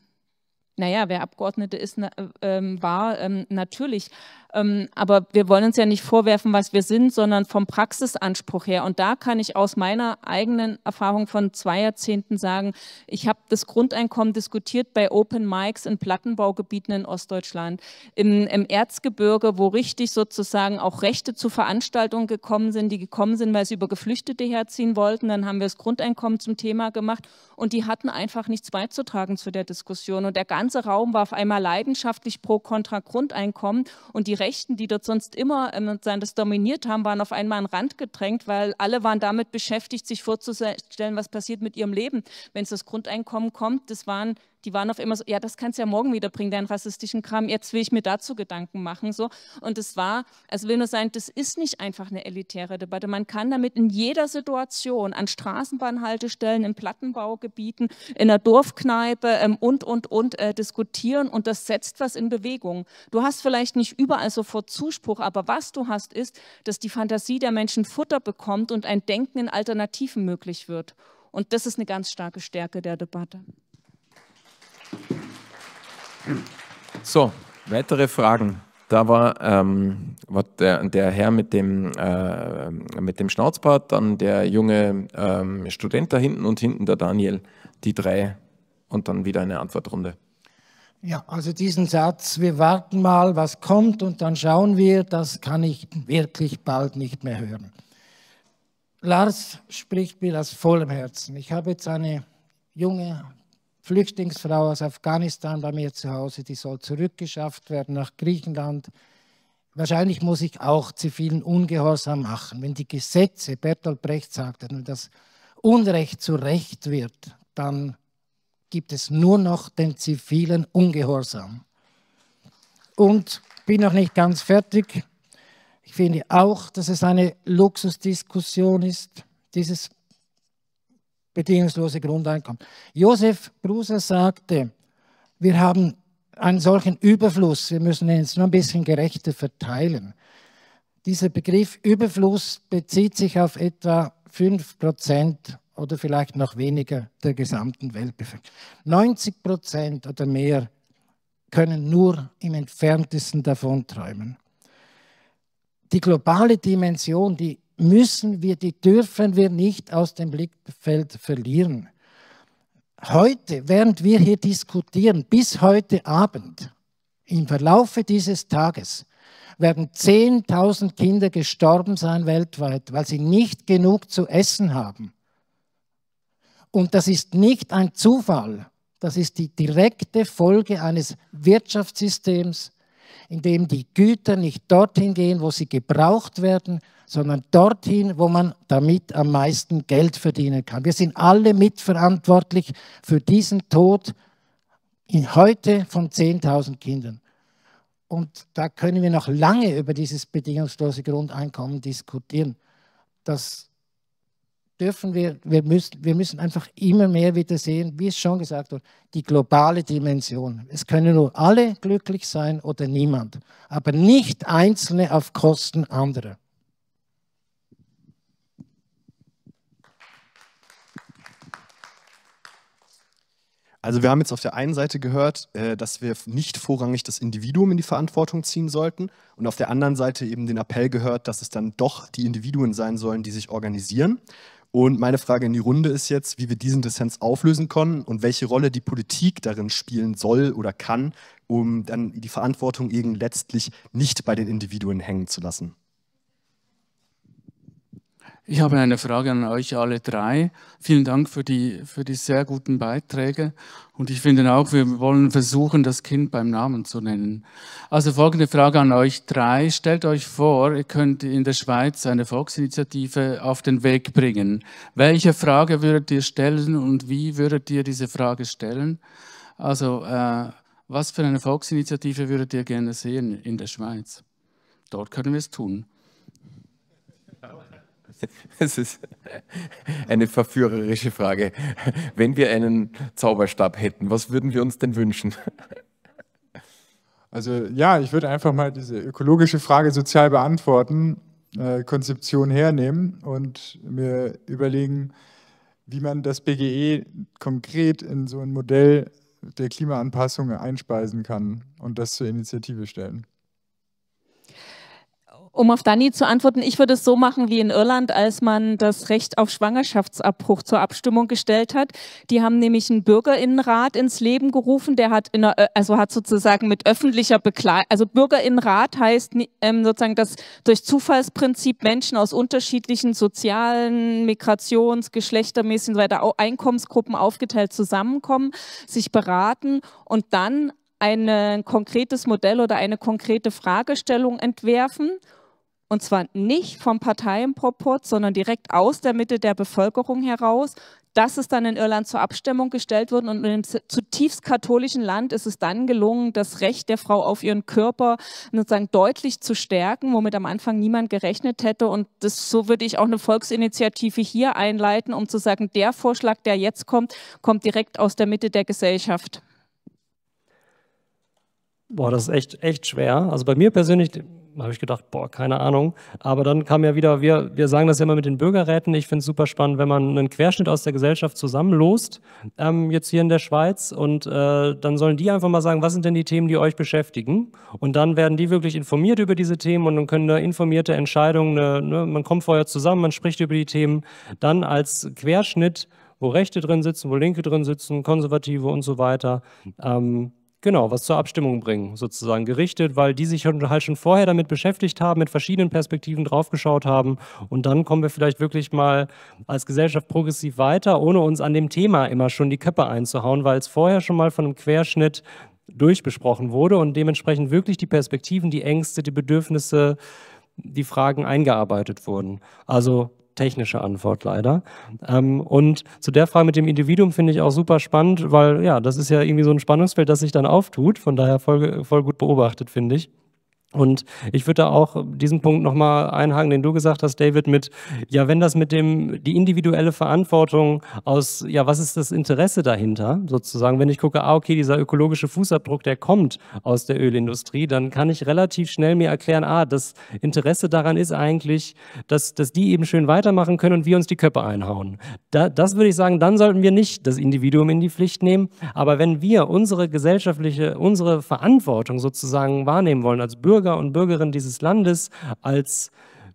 naja, wer Abgeordnete ist, ähm, war, ähm, natürlich. Ähm, aber wir wollen uns ja nicht vorwerfen, was wir sind, sondern vom Praxisanspruch her. Und da kann ich aus meiner eigenen Erfahrung von zwei Jahrzehnten sagen, ich habe das Grundeinkommen diskutiert bei Open Mics in Plattenbaugebieten in Ostdeutschland, im, im Erzgebirge, wo richtig sozusagen auch Rechte zu Veranstaltungen gekommen sind, die gekommen sind, weil sie über Geflüchtete herziehen wollten. Dann haben wir das Grundeinkommen zum Thema gemacht und die hatten einfach nichts beizutragen zu der Diskussion. Und der ganze Raum war auf einmal leidenschaftlich pro kontra Grundeinkommen und die Rechten, die dort sonst immer ähm, das dominiert haben, waren auf einmal an den Rand gedrängt, weil alle waren damit beschäftigt, sich vorzustellen, was passiert mit ihrem Leben, wenn es das Grundeinkommen kommt. Das waren die waren auf immer so, ja, das kannst du ja morgen wieder bringen, deinen rassistischen Kram, jetzt will ich mir dazu Gedanken machen. So. Und es war, also will nur sein, das ist nicht einfach eine elitäre Debatte. Man kann damit in jeder Situation, an Straßenbahnhaltestellen, in Plattenbaugebieten, in der Dorfkneipe ähm, und, und, und äh, diskutieren und das setzt was in Bewegung. Du hast vielleicht nicht überall sofort Zuspruch, aber was du hast, ist, dass die Fantasie der Menschen Futter bekommt und ein Denken in Alternativen möglich wird. Und das ist eine ganz starke Stärke der Debatte. So, weitere Fragen. Da war, ähm, war der, der, Herr mit dem, äh, mit dem Schnauzbart, dann der junge ähm, Student da hinten und hinten der Daniel. Die drei und dann wieder eine Antwortrunde. Ja, also diesen Satz, wir warten mal, was kommt und dann schauen wir, das kann ich wirklich bald nicht mehr hören. Lars spricht mir aus vollem Herzen. Ich habe jetzt eine junge Flüchtlingsfrau aus Afghanistan bei mir zu Hause, die soll zurückgeschafft werden nach Griechenland. Wahrscheinlich muss ich auch zivilen Ungehorsam machen. Wenn die Gesetze, Bertolt Brecht sagte, wenn das Unrecht zu Recht wird, dann gibt es nur noch den zivilen Ungehorsam. Und bin noch nicht ganz fertig. Ich finde auch, dass es eine Luxusdiskussion ist, dieses bedingungslose Grundeinkommen. Josef Bruser sagte, wir haben einen solchen Überfluss, wir müssen ihn jetzt nur ein bisschen gerechter verteilen. Dieser Begriff Überfluss bezieht sich auf etwa 5% oder vielleicht noch weniger der gesamten Weltbevölkerung. 90% oder mehr können nur im entferntesten davon träumen. Die globale Dimension, die müssen wir, die dürfen wir nicht aus dem Blickfeld verlieren. Heute, während wir hier diskutieren, bis heute Abend, im Verlaufe dieses Tages, werden 10.000 Kinder gestorben sein weltweit, weil sie nicht genug zu essen haben. Und das ist nicht ein Zufall, das ist die direkte Folge eines Wirtschaftssystems, indem die Güter nicht dorthin gehen, wo sie gebraucht werden, sondern dorthin, wo man damit am meisten Geld verdienen kann. Wir sind alle mitverantwortlich für diesen Tod heute von 10.000 Kindern. Und da können wir noch lange über dieses bedingungslose Grundeinkommen diskutieren. Das dürfen wir, wir müssen, wir müssen einfach immer mehr wieder sehen, wie es schon gesagt wurde, die globale Dimension. Es können nur alle glücklich sein oder niemand, aber nicht Einzelne auf Kosten anderer. Also wir haben jetzt auf der einen Seite gehört, äh, dass wir nicht vorrangig das Individuum in die Verantwortung ziehen sollten und auf der anderen Seite eben den Appell gehört, dass es dann doch die Individuen sein sollen, die sich organisieren. Und meine Frage in die Runde ist jetzt, wie wir diesen Dissens auflösen können und welche Rolle die Politik darin spielen soll oder kann, um dann die Verantwortung eben letztlich nicht bei den Individuen hängen zu lassen. Ich habe eine Frage an euch alle drei. Vielen Dank für die, für die sehr guten Beiträge. Und ich finde auch, wir wollen versuchen, das Kind beim Namen zu nennen. Also folgende Frage an euch drei. Stellt euch vor, ihr könnt in der Schweiz eine Volksinitiative auf den Weg bringen. Welche Frage würdet ihr stellen und wie würdet ihr diese Frage stellen? Also, äh, was für eine Volksinitiative würdet ihr gerne sehen in der Schweiz? Dort können wir es tun. Das ist eine verführerische Frage. Wenn wir einen Zauberstab hätten, was würden wir uns denn wünschen? Also ja, ich würde einfach mal diese ökologische Frage sozial beantworten, äh, Konzeption hernehmen und mir überlegen, wie man das BGE konkret in so ein Modell der Klimaanpassung einspeisen kann und das zur Initiative stellen. Um auf Dani zu antworten, ich würde es so machen wie in Irland, als man das Recht auf Schwangerschaftsabbruch zur Abstimmung gestellt hat. Die haben nämlich einen Bürgerinnenrat ins Leben gerufen, der hat, in einer, also hat sozusagen mit öffentlicher Bekleidung, also Bürgerinnenrat heißt ähm, sozusagen, dass durch Zufallsprinzip Menschen aus unterschiedlichen sozialen, Migrations-, Geschlechtermäßigen und so weiter, Einkommensgruppen aufgeteilt zusammenkommen, sich beraten und dann ein konkretes Modell oder eine konkrete Fragestellung entwerfen und zwar nicht vom Parteienproport, sondern direkt aus der Mitte der Bevölkerung heraus. Das ist dann in Irland zur Abstimmung gestellt worden und in einem zutiefst katholischen Land ist es dann gelungen, das Recht der Frau auf ihren Körper sozusagen deutlich zu stärken, womit am Anfang niemand gerechnet hätte. Und das, so würde ich auch eine Volksinitiative hier einleiten, um zu sagen, der Vorschlag, der jetzt kommt, kommt direkt aus der Mitte der Gesellschaft. Boah, das ist echt, echt schwer. Also bei mir persönlich habe ich gedacht, boah, keine Ahnung. Aber dann kam ja wieder, wir, wir sagen das ja immer mit den Bürgerräten. Ich finde es super spannend, wenn man einen Querschnitt aus der Gesellschaft zusammenlost, ähm, jetzt hier in der Schweiz. Und äh, dann sollen die einfach mal sagen, was sind denn die Themen, die euch beschäftigen? Und dann werden die wirklich informiert über diese Themen und dann können eine informierte Entscheidung, eine, äh, ne, man kommt vorher zusammen, man spricht über die Themen, dann als Querschnitt, wo Rechte drin sitzen, wo Linke drin sitzen, Konservative und so weiter. Ähm, Genau, was zur Abstimmung bringen, sozusagen gerichtet, weil die sich halt schon vorher damit beschäftigt haben, mit verschiedenen Perspektiven draufgeschaut haben. Und dann kommen wir vielleicht wirklich mal als Gesellschaft progressiv weiter, ohne uns an dem Thema immer schon die Köpfe einzuhauen, weil es vorher schon mal von einem Querschnitt durchbesprochen wurde und dementsprechend wirklich die Perspektiven, die Ängste, die Bedürfnisse, die Fragen eingearbeitet wurden. Also technische Antwort leider. Ähm, und zu der Frage mit dem Individuum finde ich auch super spannend, weil ja, das ist ja irgendwie so ein Spannungsfeld, das sich dann auftut. Von daher voll, voll gut beobachtet, finde ich. Und ich würde da auch diesen Punkt nochmal einhaken, den du gesagt hast, David, mit, ja, wenn das mit dem, die individuelle Verantwortung aus, ja, was ist das Interesse dahinter, sozusagen, wenn ich gucke, ah, okay, dieser ökologische Fußabdruck, der kommt aus der Ölindustrie, dann kann ich relativ schnell mir erklären, ah, das Interesse daran ist eigentlich, dass, dass die eben schön weitermachen können und wir uns die Köpfe einhauen. Da, das würde ich sagen, dann sollten wir nicht das Individuum in die Pflicht nehmen, aber wenn wir unsere gesellschaftliche, unsere Verantwortung sozusagen wahrnehmen wollen als Bürger, Bürger und Bürgerinnen dieses Landes als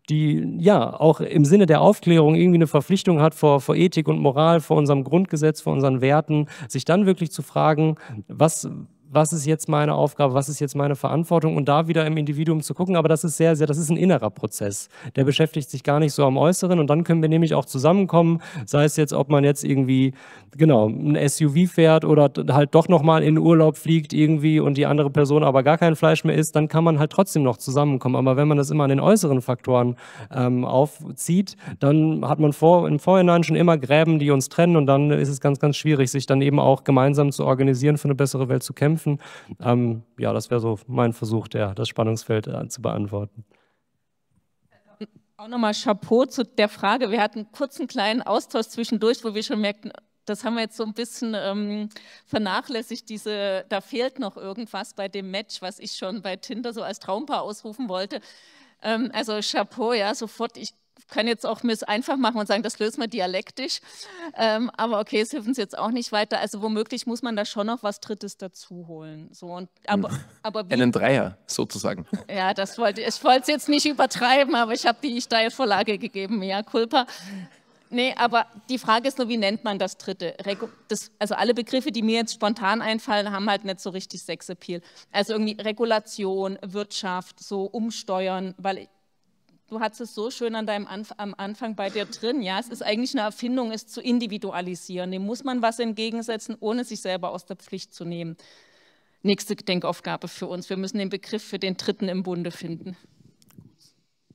die ja auch im Sinne der Aufklärung irgendwie eine Verpflichtung hat vor, vor Ethik und Moral, vor unserem Grundgesetz, vor unseren Werten, sich dann wirklich zu fragen, was, was ist jetzt meine Aufgabe, was ist jetzt meine Verantwortung und da wieder im Individuum zu gucken. Aber das ist sehr, sehr, das ist ein innerer Prozess. Der beschäftigt sich gar nicht so am Äußeren und dann können wir nämlich auch zusammenkommen, sei es jetzt, ob man jetzt irgendwie, genau, ein SUV fährt oder halt doch nochmal in Urlaub fliegt irgendwie und die andere Person aber gar kein Fleisch mehr isst, dann kann man halt trotzdem noch zusammenkommen. Aber wenn man das immer an den äußeren Faktoren ähm, aufzieht, dann hat man vor, im Vorhinein schon immer Gräben, die uns trennen und dann ist es ganz, ganz schwierig, sich dann eben auch gemeinsam zu organisieren, für eine bessere Welt zu kämpfen knüpfen. Ähm, ja, das wäre so mein Versuch, der, das Spannungsfeld äh, zu beantworten. Auch nochmal Chapeau zu der Frage. Wir hatten kurz einen kurzen kleinen Austausch zwischendurch, wo wir schon merkten, das haben wir jetzt so ein bisschen ähm, vernachlässigt, diese, da fehlt noch irgendwas bei dem Match, was ich schon bei Tinder so als Traumpaar ausrufen wollte. Ähm, also Chapeau, ja, sofort, ich kann jetzt auch mir einfach machen und sagen, das lösen wir dialektisch. Ähm, aber okay, es hilft uns jetzt auch nicht weiter. Also womöglich muss man da schon noch was Drittes dazu holen. So, und, aber, aber wie, Einen Dreier sozusagen. Ja, das wollte ich wollte es jetzt nicht übertreiben, aber ich habe die Steilvorlage gegeben, ja, Kulpa. Nee, aber die Frage ist nur, wie nennt man das Dritte? Das, also alle Begriffe, die mir jetzt spontan einfallen, haben halt nicht so richtig Sexappeal. Also irgendwie Regulation, Wirtschaft, so umsteuern, weil ich, du hattest es so schön an deinem Anf am Anfang bei dir drin, ja, es ist eigentlich eine Erfindung, es zu individualisieren. Dem muss man was entgegensetzen, ohne sich selber aus der Pflicht zu nehmen. Nächste Denkaufgabe für uns. Wir müssen den Begriff für den Dritten im Bunde finden.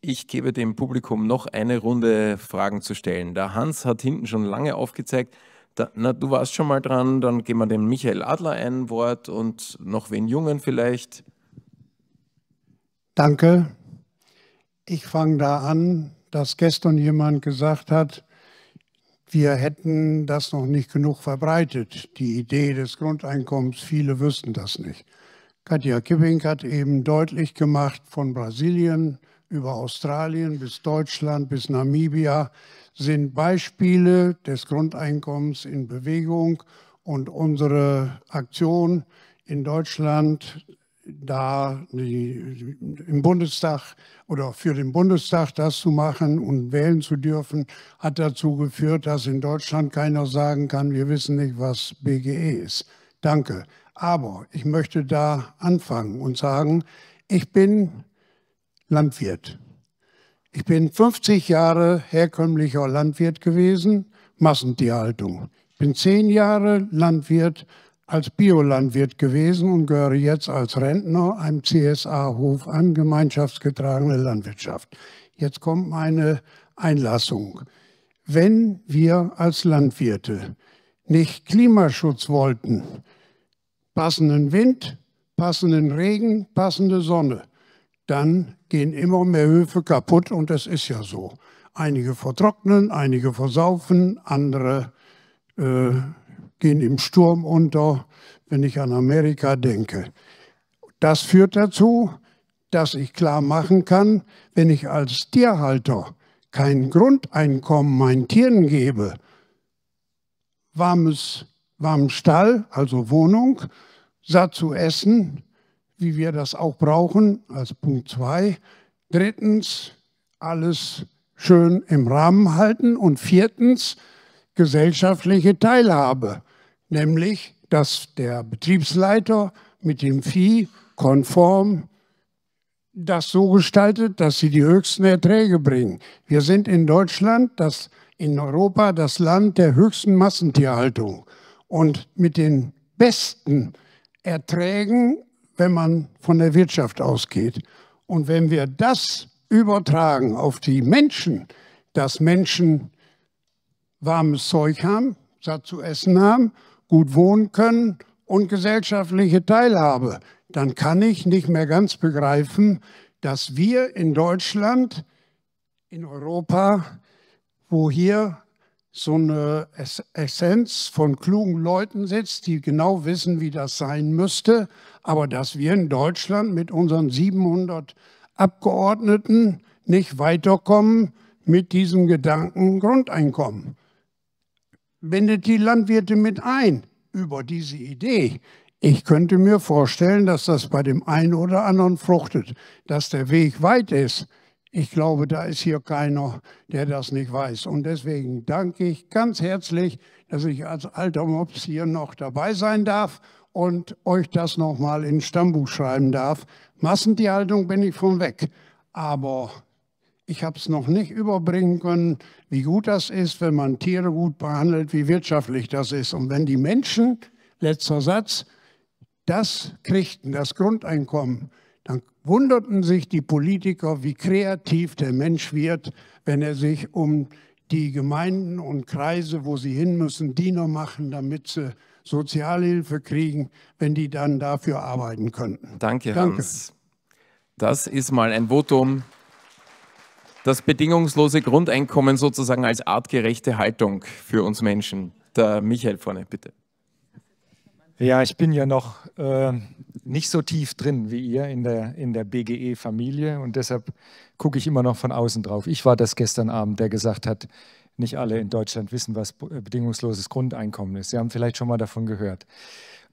Ich gebe dem Publikum noch eine Runde Fragen zu stellen. Der Hans hat hinten schon lange aufgezeigt, da, na, du warst schon mal dran, dann geben wir dem Michael Adler ein Wort und noch wen Jungen vielleicht. Danke. Ich fange da an, dass gestern jemand gesagt hat, wir hätten das noch nicht genug verbreitet, die Idee des Grundeinkommens. Viele wüssten das nicht. Katja Kipping hat eben deutlich gemacht, von Brasilien über Australien bis Deutschland bis Namibia sind Beispiele des Grundeinkommens in Bewegung und unsere Aktion in Deutschland da die, im Bundestag oder für den Bundestag das zu machen und wählen zu dürfen, hat dazu geführt, dass in Deutschland keiner sagen kann, wir wissen nicht, was BGE ist. Danke. Aber ich möchte da anfangen und sagen, ich bin Landwirt. Ich bin 50 Jahre herkömmlicher Landwirt gewesen, Massentierhaltung. Ich bin zehn Jahre Landwirt als Biolandwirt gewesen und gehöre jetzt als Rentner einem CSA-Hof an, gemeinschaftsgetragene Landwirtschaft. Jetzt kommt meine Einlassung. Wenn wir als Landwirte nicht Klimaschutz wollten, passenden Wind, passenden Regen, passende Sonne, dann gehen immer mehr Höfe kaputt und das ist ja so. Einige vertrocknen, einige versaufen, andere äh, gehen im Sturm unter, wenn ich an Amerika denke. Das führt dazu, dass ich klar machen kann, wenn ich als Tierhalter kein Grundeinkommen meinen Tieren gebe, warmes, warmen Stall, also Wohnung, satt zu essen, wie wir das auch brauchen, als Punkt zwei. Drittens, alles schön im Rahmen halten. Und viertens, gesellschaftliche Teilhabe nämlich dass der Betriebsleiter mit dem Vieh konform das so gestaltet, dass sie die höchsten Erträge bringen. Wir sind in Deutschland, das, in Europa, das Land der höchsten Massentierhaltung und mit den besten Erträgen, wenn man von der Wirtschaft ausgeht. Und wenn wir das übertragen auf die Menschen, dass Menschen warmes Zeug haben, satt zu essen haben gut wohnen können und gesellschaftliche Teilhabe, dann kann ich nicht mehr ganz begreifen, dass wir in Deutschland, in Europa, wo hier so eine Essenz von klugen Leuten sitzt, die genau wissen, wie das sein müsste, aber dass wir in Deutschland mit unseren 700 Abgeordneten nicht weiterkommen mit diesem Gedanken Grundeinkommen bindet die Landwirte mit ein über diese Idee. Ich könnte mir vorstellen, dass das bei dem einen oder anderen fruchtet, dass der Weg weit ist. Ich glaube, da ist hier keiner, der das nicht weiß. Und deswegen danke ich ganz herzlich, dass ich als alter Mops hier noch dabei sein darf und euch das nochmal ins Stammbuch schreiben darf. Massentierhaltung bin ich von weg, aber ich habe es noch nicht überbringen können, wie gut das ist, wenn man Tiere gut behandelt, wie wirtschaftlich das ist. Und wenn die Menschen, letzter Satz, das kriegten, das Grundeinkommen, dann wunderten sich die Politiker, wie kreativ der Mensch wird, wenn er sich um die Gemeinden und Kreise, wo sie hin müssen, Diener machen, damit sie Sozialhilfe kriegen, wenn die dann dafür arbeiten könnten. Danke, Danke. Hans. Das ist mal ein Votum das bedingungslose Grundeinkommen sozusagen als artgerechte Haltung für uns Menschen. Der Michael vorne, bitte. Ja, ich bin ja noch äh, nicht so tief drin wie ihr in der, in der BGE-Familie und deshalb gucke ich immer noch von außen drauf. Ich war das gestern Abend, der gesagt hat, nicht alle in Deutschland wissen, was bedingungsloses Grundeinkommen ist. Sie haben vielleicht schon mal davon gehört.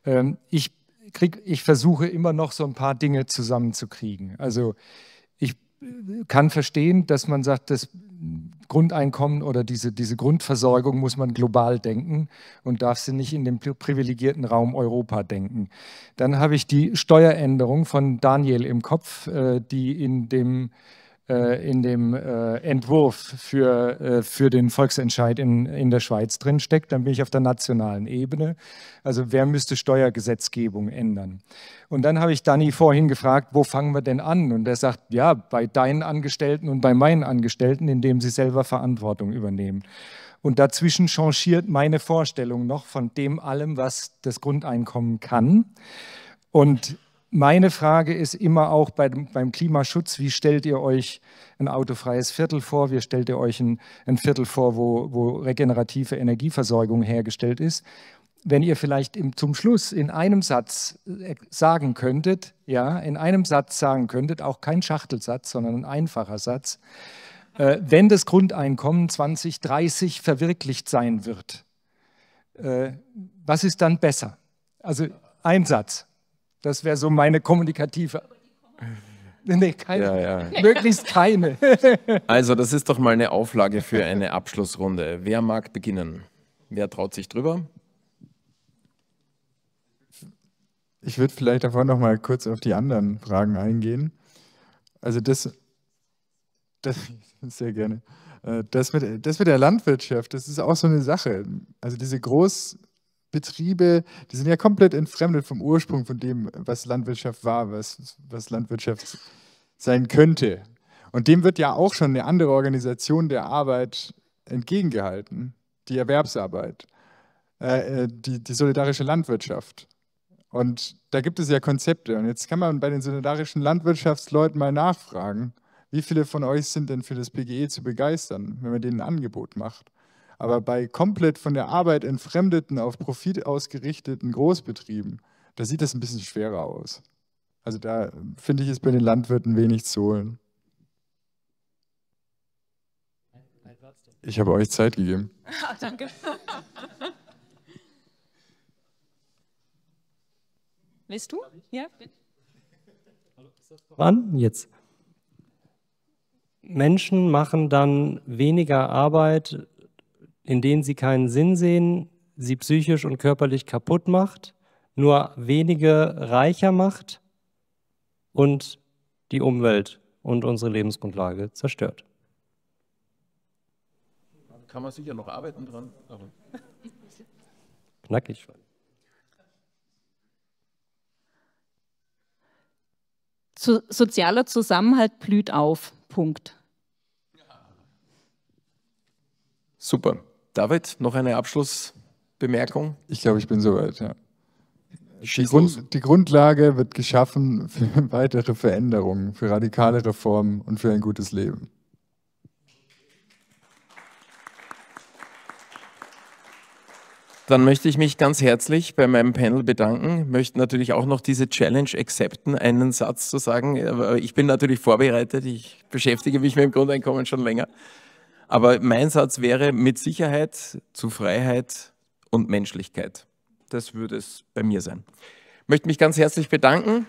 Ähm, ich, krieg, ich versuche immer noch so ein paar Dinge zusammenzukriegen. Also kann verstehen, dass man sagt, das Grundeinkommen oder diese, diese Grundversorgung muss man global denken und darf sie nicht in dem privilegierten Raum Europa denken. Dann habe ich die Steueränderung von Daniel im Kopf, äh, die in dem äh, mhm. in dem äh, Entwurf für, äh, für den Volksentscheid in, in der Schweiz drinsteckt. Dann bin ich auf der nationalen Ebene. Also wer müsste Steuergesetzgebung ändern? Und dann habe ich Danny vorhin gefragt, wo fangen wir denn an? Und er sagt, ja, bei deinen Angestellten und bei meinen Angestellten, indem sie selber Verantwortung übernehmen. Und dazwischen changiert meine Vorstellung noch von dem allem, was das Grundeinkommen kann. Und meine Frage ist immer auch beim, beim, Klimaschutz, wie stellt ihr euch ein autofreies Viertel vor? Wie stellt ihr euch ein, ein Viertel vor, wo, wo, regenerative Energieversorgung hergestellt ist? Wenn ihr vielleicht im, zum Schluss in einem Satz äh, sagen könntet, ja, in einem Satz sagen könntet, auch kein Schachtelsatz, sondern ein einfacher Satz, äh, wenn das Grundeinkommen 2030 verwirklicht sein wird, äh, was ist dann besser? Also ein Satz. Das wäre so meine kommunikative. Nee, keine. Ja, ja. Möglichst keine. also, das ist doch mal eine Auflage für eine Abschlussrunde. Wer mag beginnen? Wer traut sich drüber? Ich würde vielleicht davor noch mal kurz auf die anderen Fragen eingehen. Also das, das sehr gerne. Äh, das mit, das mit der Landwirtschaft, das ist auch so eine Sache. Also diese groß Betriebe, die sind ja komplett entfremdet vom Ursprung von dem, was Landwirtschaft war, was, was Landwirtschaft sein könnte. Und dem wird ja auch schon eine andere Organisation der Arbeit entgegengehalten, die Erwerbsarbeit, äh, äh die, die solidarische Landwirtschaft. Und da gibt es ja Konzepte. Und jetzt kann man bei den solidarischen Landwirtschaftsleuten mal nachfragen, wie viele von euch sind denn für das PGE zu begeistern, wenn man denen ein Angebot macht. Aber bei komplett von der Arbeit entfremdeten, auf Profit ausgerichteten Großbetrieben, da sieht das ein bisschen schwerer aus. Also da finde ich, es bei den Landwirten wenig zu holen. Ich habe euch Zeit gegeben. Ah, danke. Willst du? Ja, bitte. Wann? Jetzt. Menschen machen dann weniger Arbeit, in denen sie keinen Sinn sehen, sie psychisch und körperlich kaputt macht, nur wenige reicher macht und die Umwelt und unsere Lebensgrundlage zerstört. Kann man sicher noch arbeiten dran. Aber Knackig Zu, sozialer Zusammenhalt blüht auf. Punkt. Super. David, noch eine Abschlussbemerkung? Ich glaube, ich bin soweit, ja. Die, Grund, die, Grundlage wird geschaffen für weitere Veränderungen, für radikale Reformen und für ein gutes Leben. Dann möchte ich mich ganz herzlich bei meinem Panel bedanken, möchte natürlich auch noch diese Challenge akzeptieren, einen Satz zu sagen. Ich bin natürlich vorbereitet, ich beschäftige mich mit dem Grundeinkommen schon länger. Aber mein Satz wäre mit Sicherheit zu Freiheit und Menschlichkeit. Das würde es bei mir sein. Ich möchte mich ganz herzlich bedanken.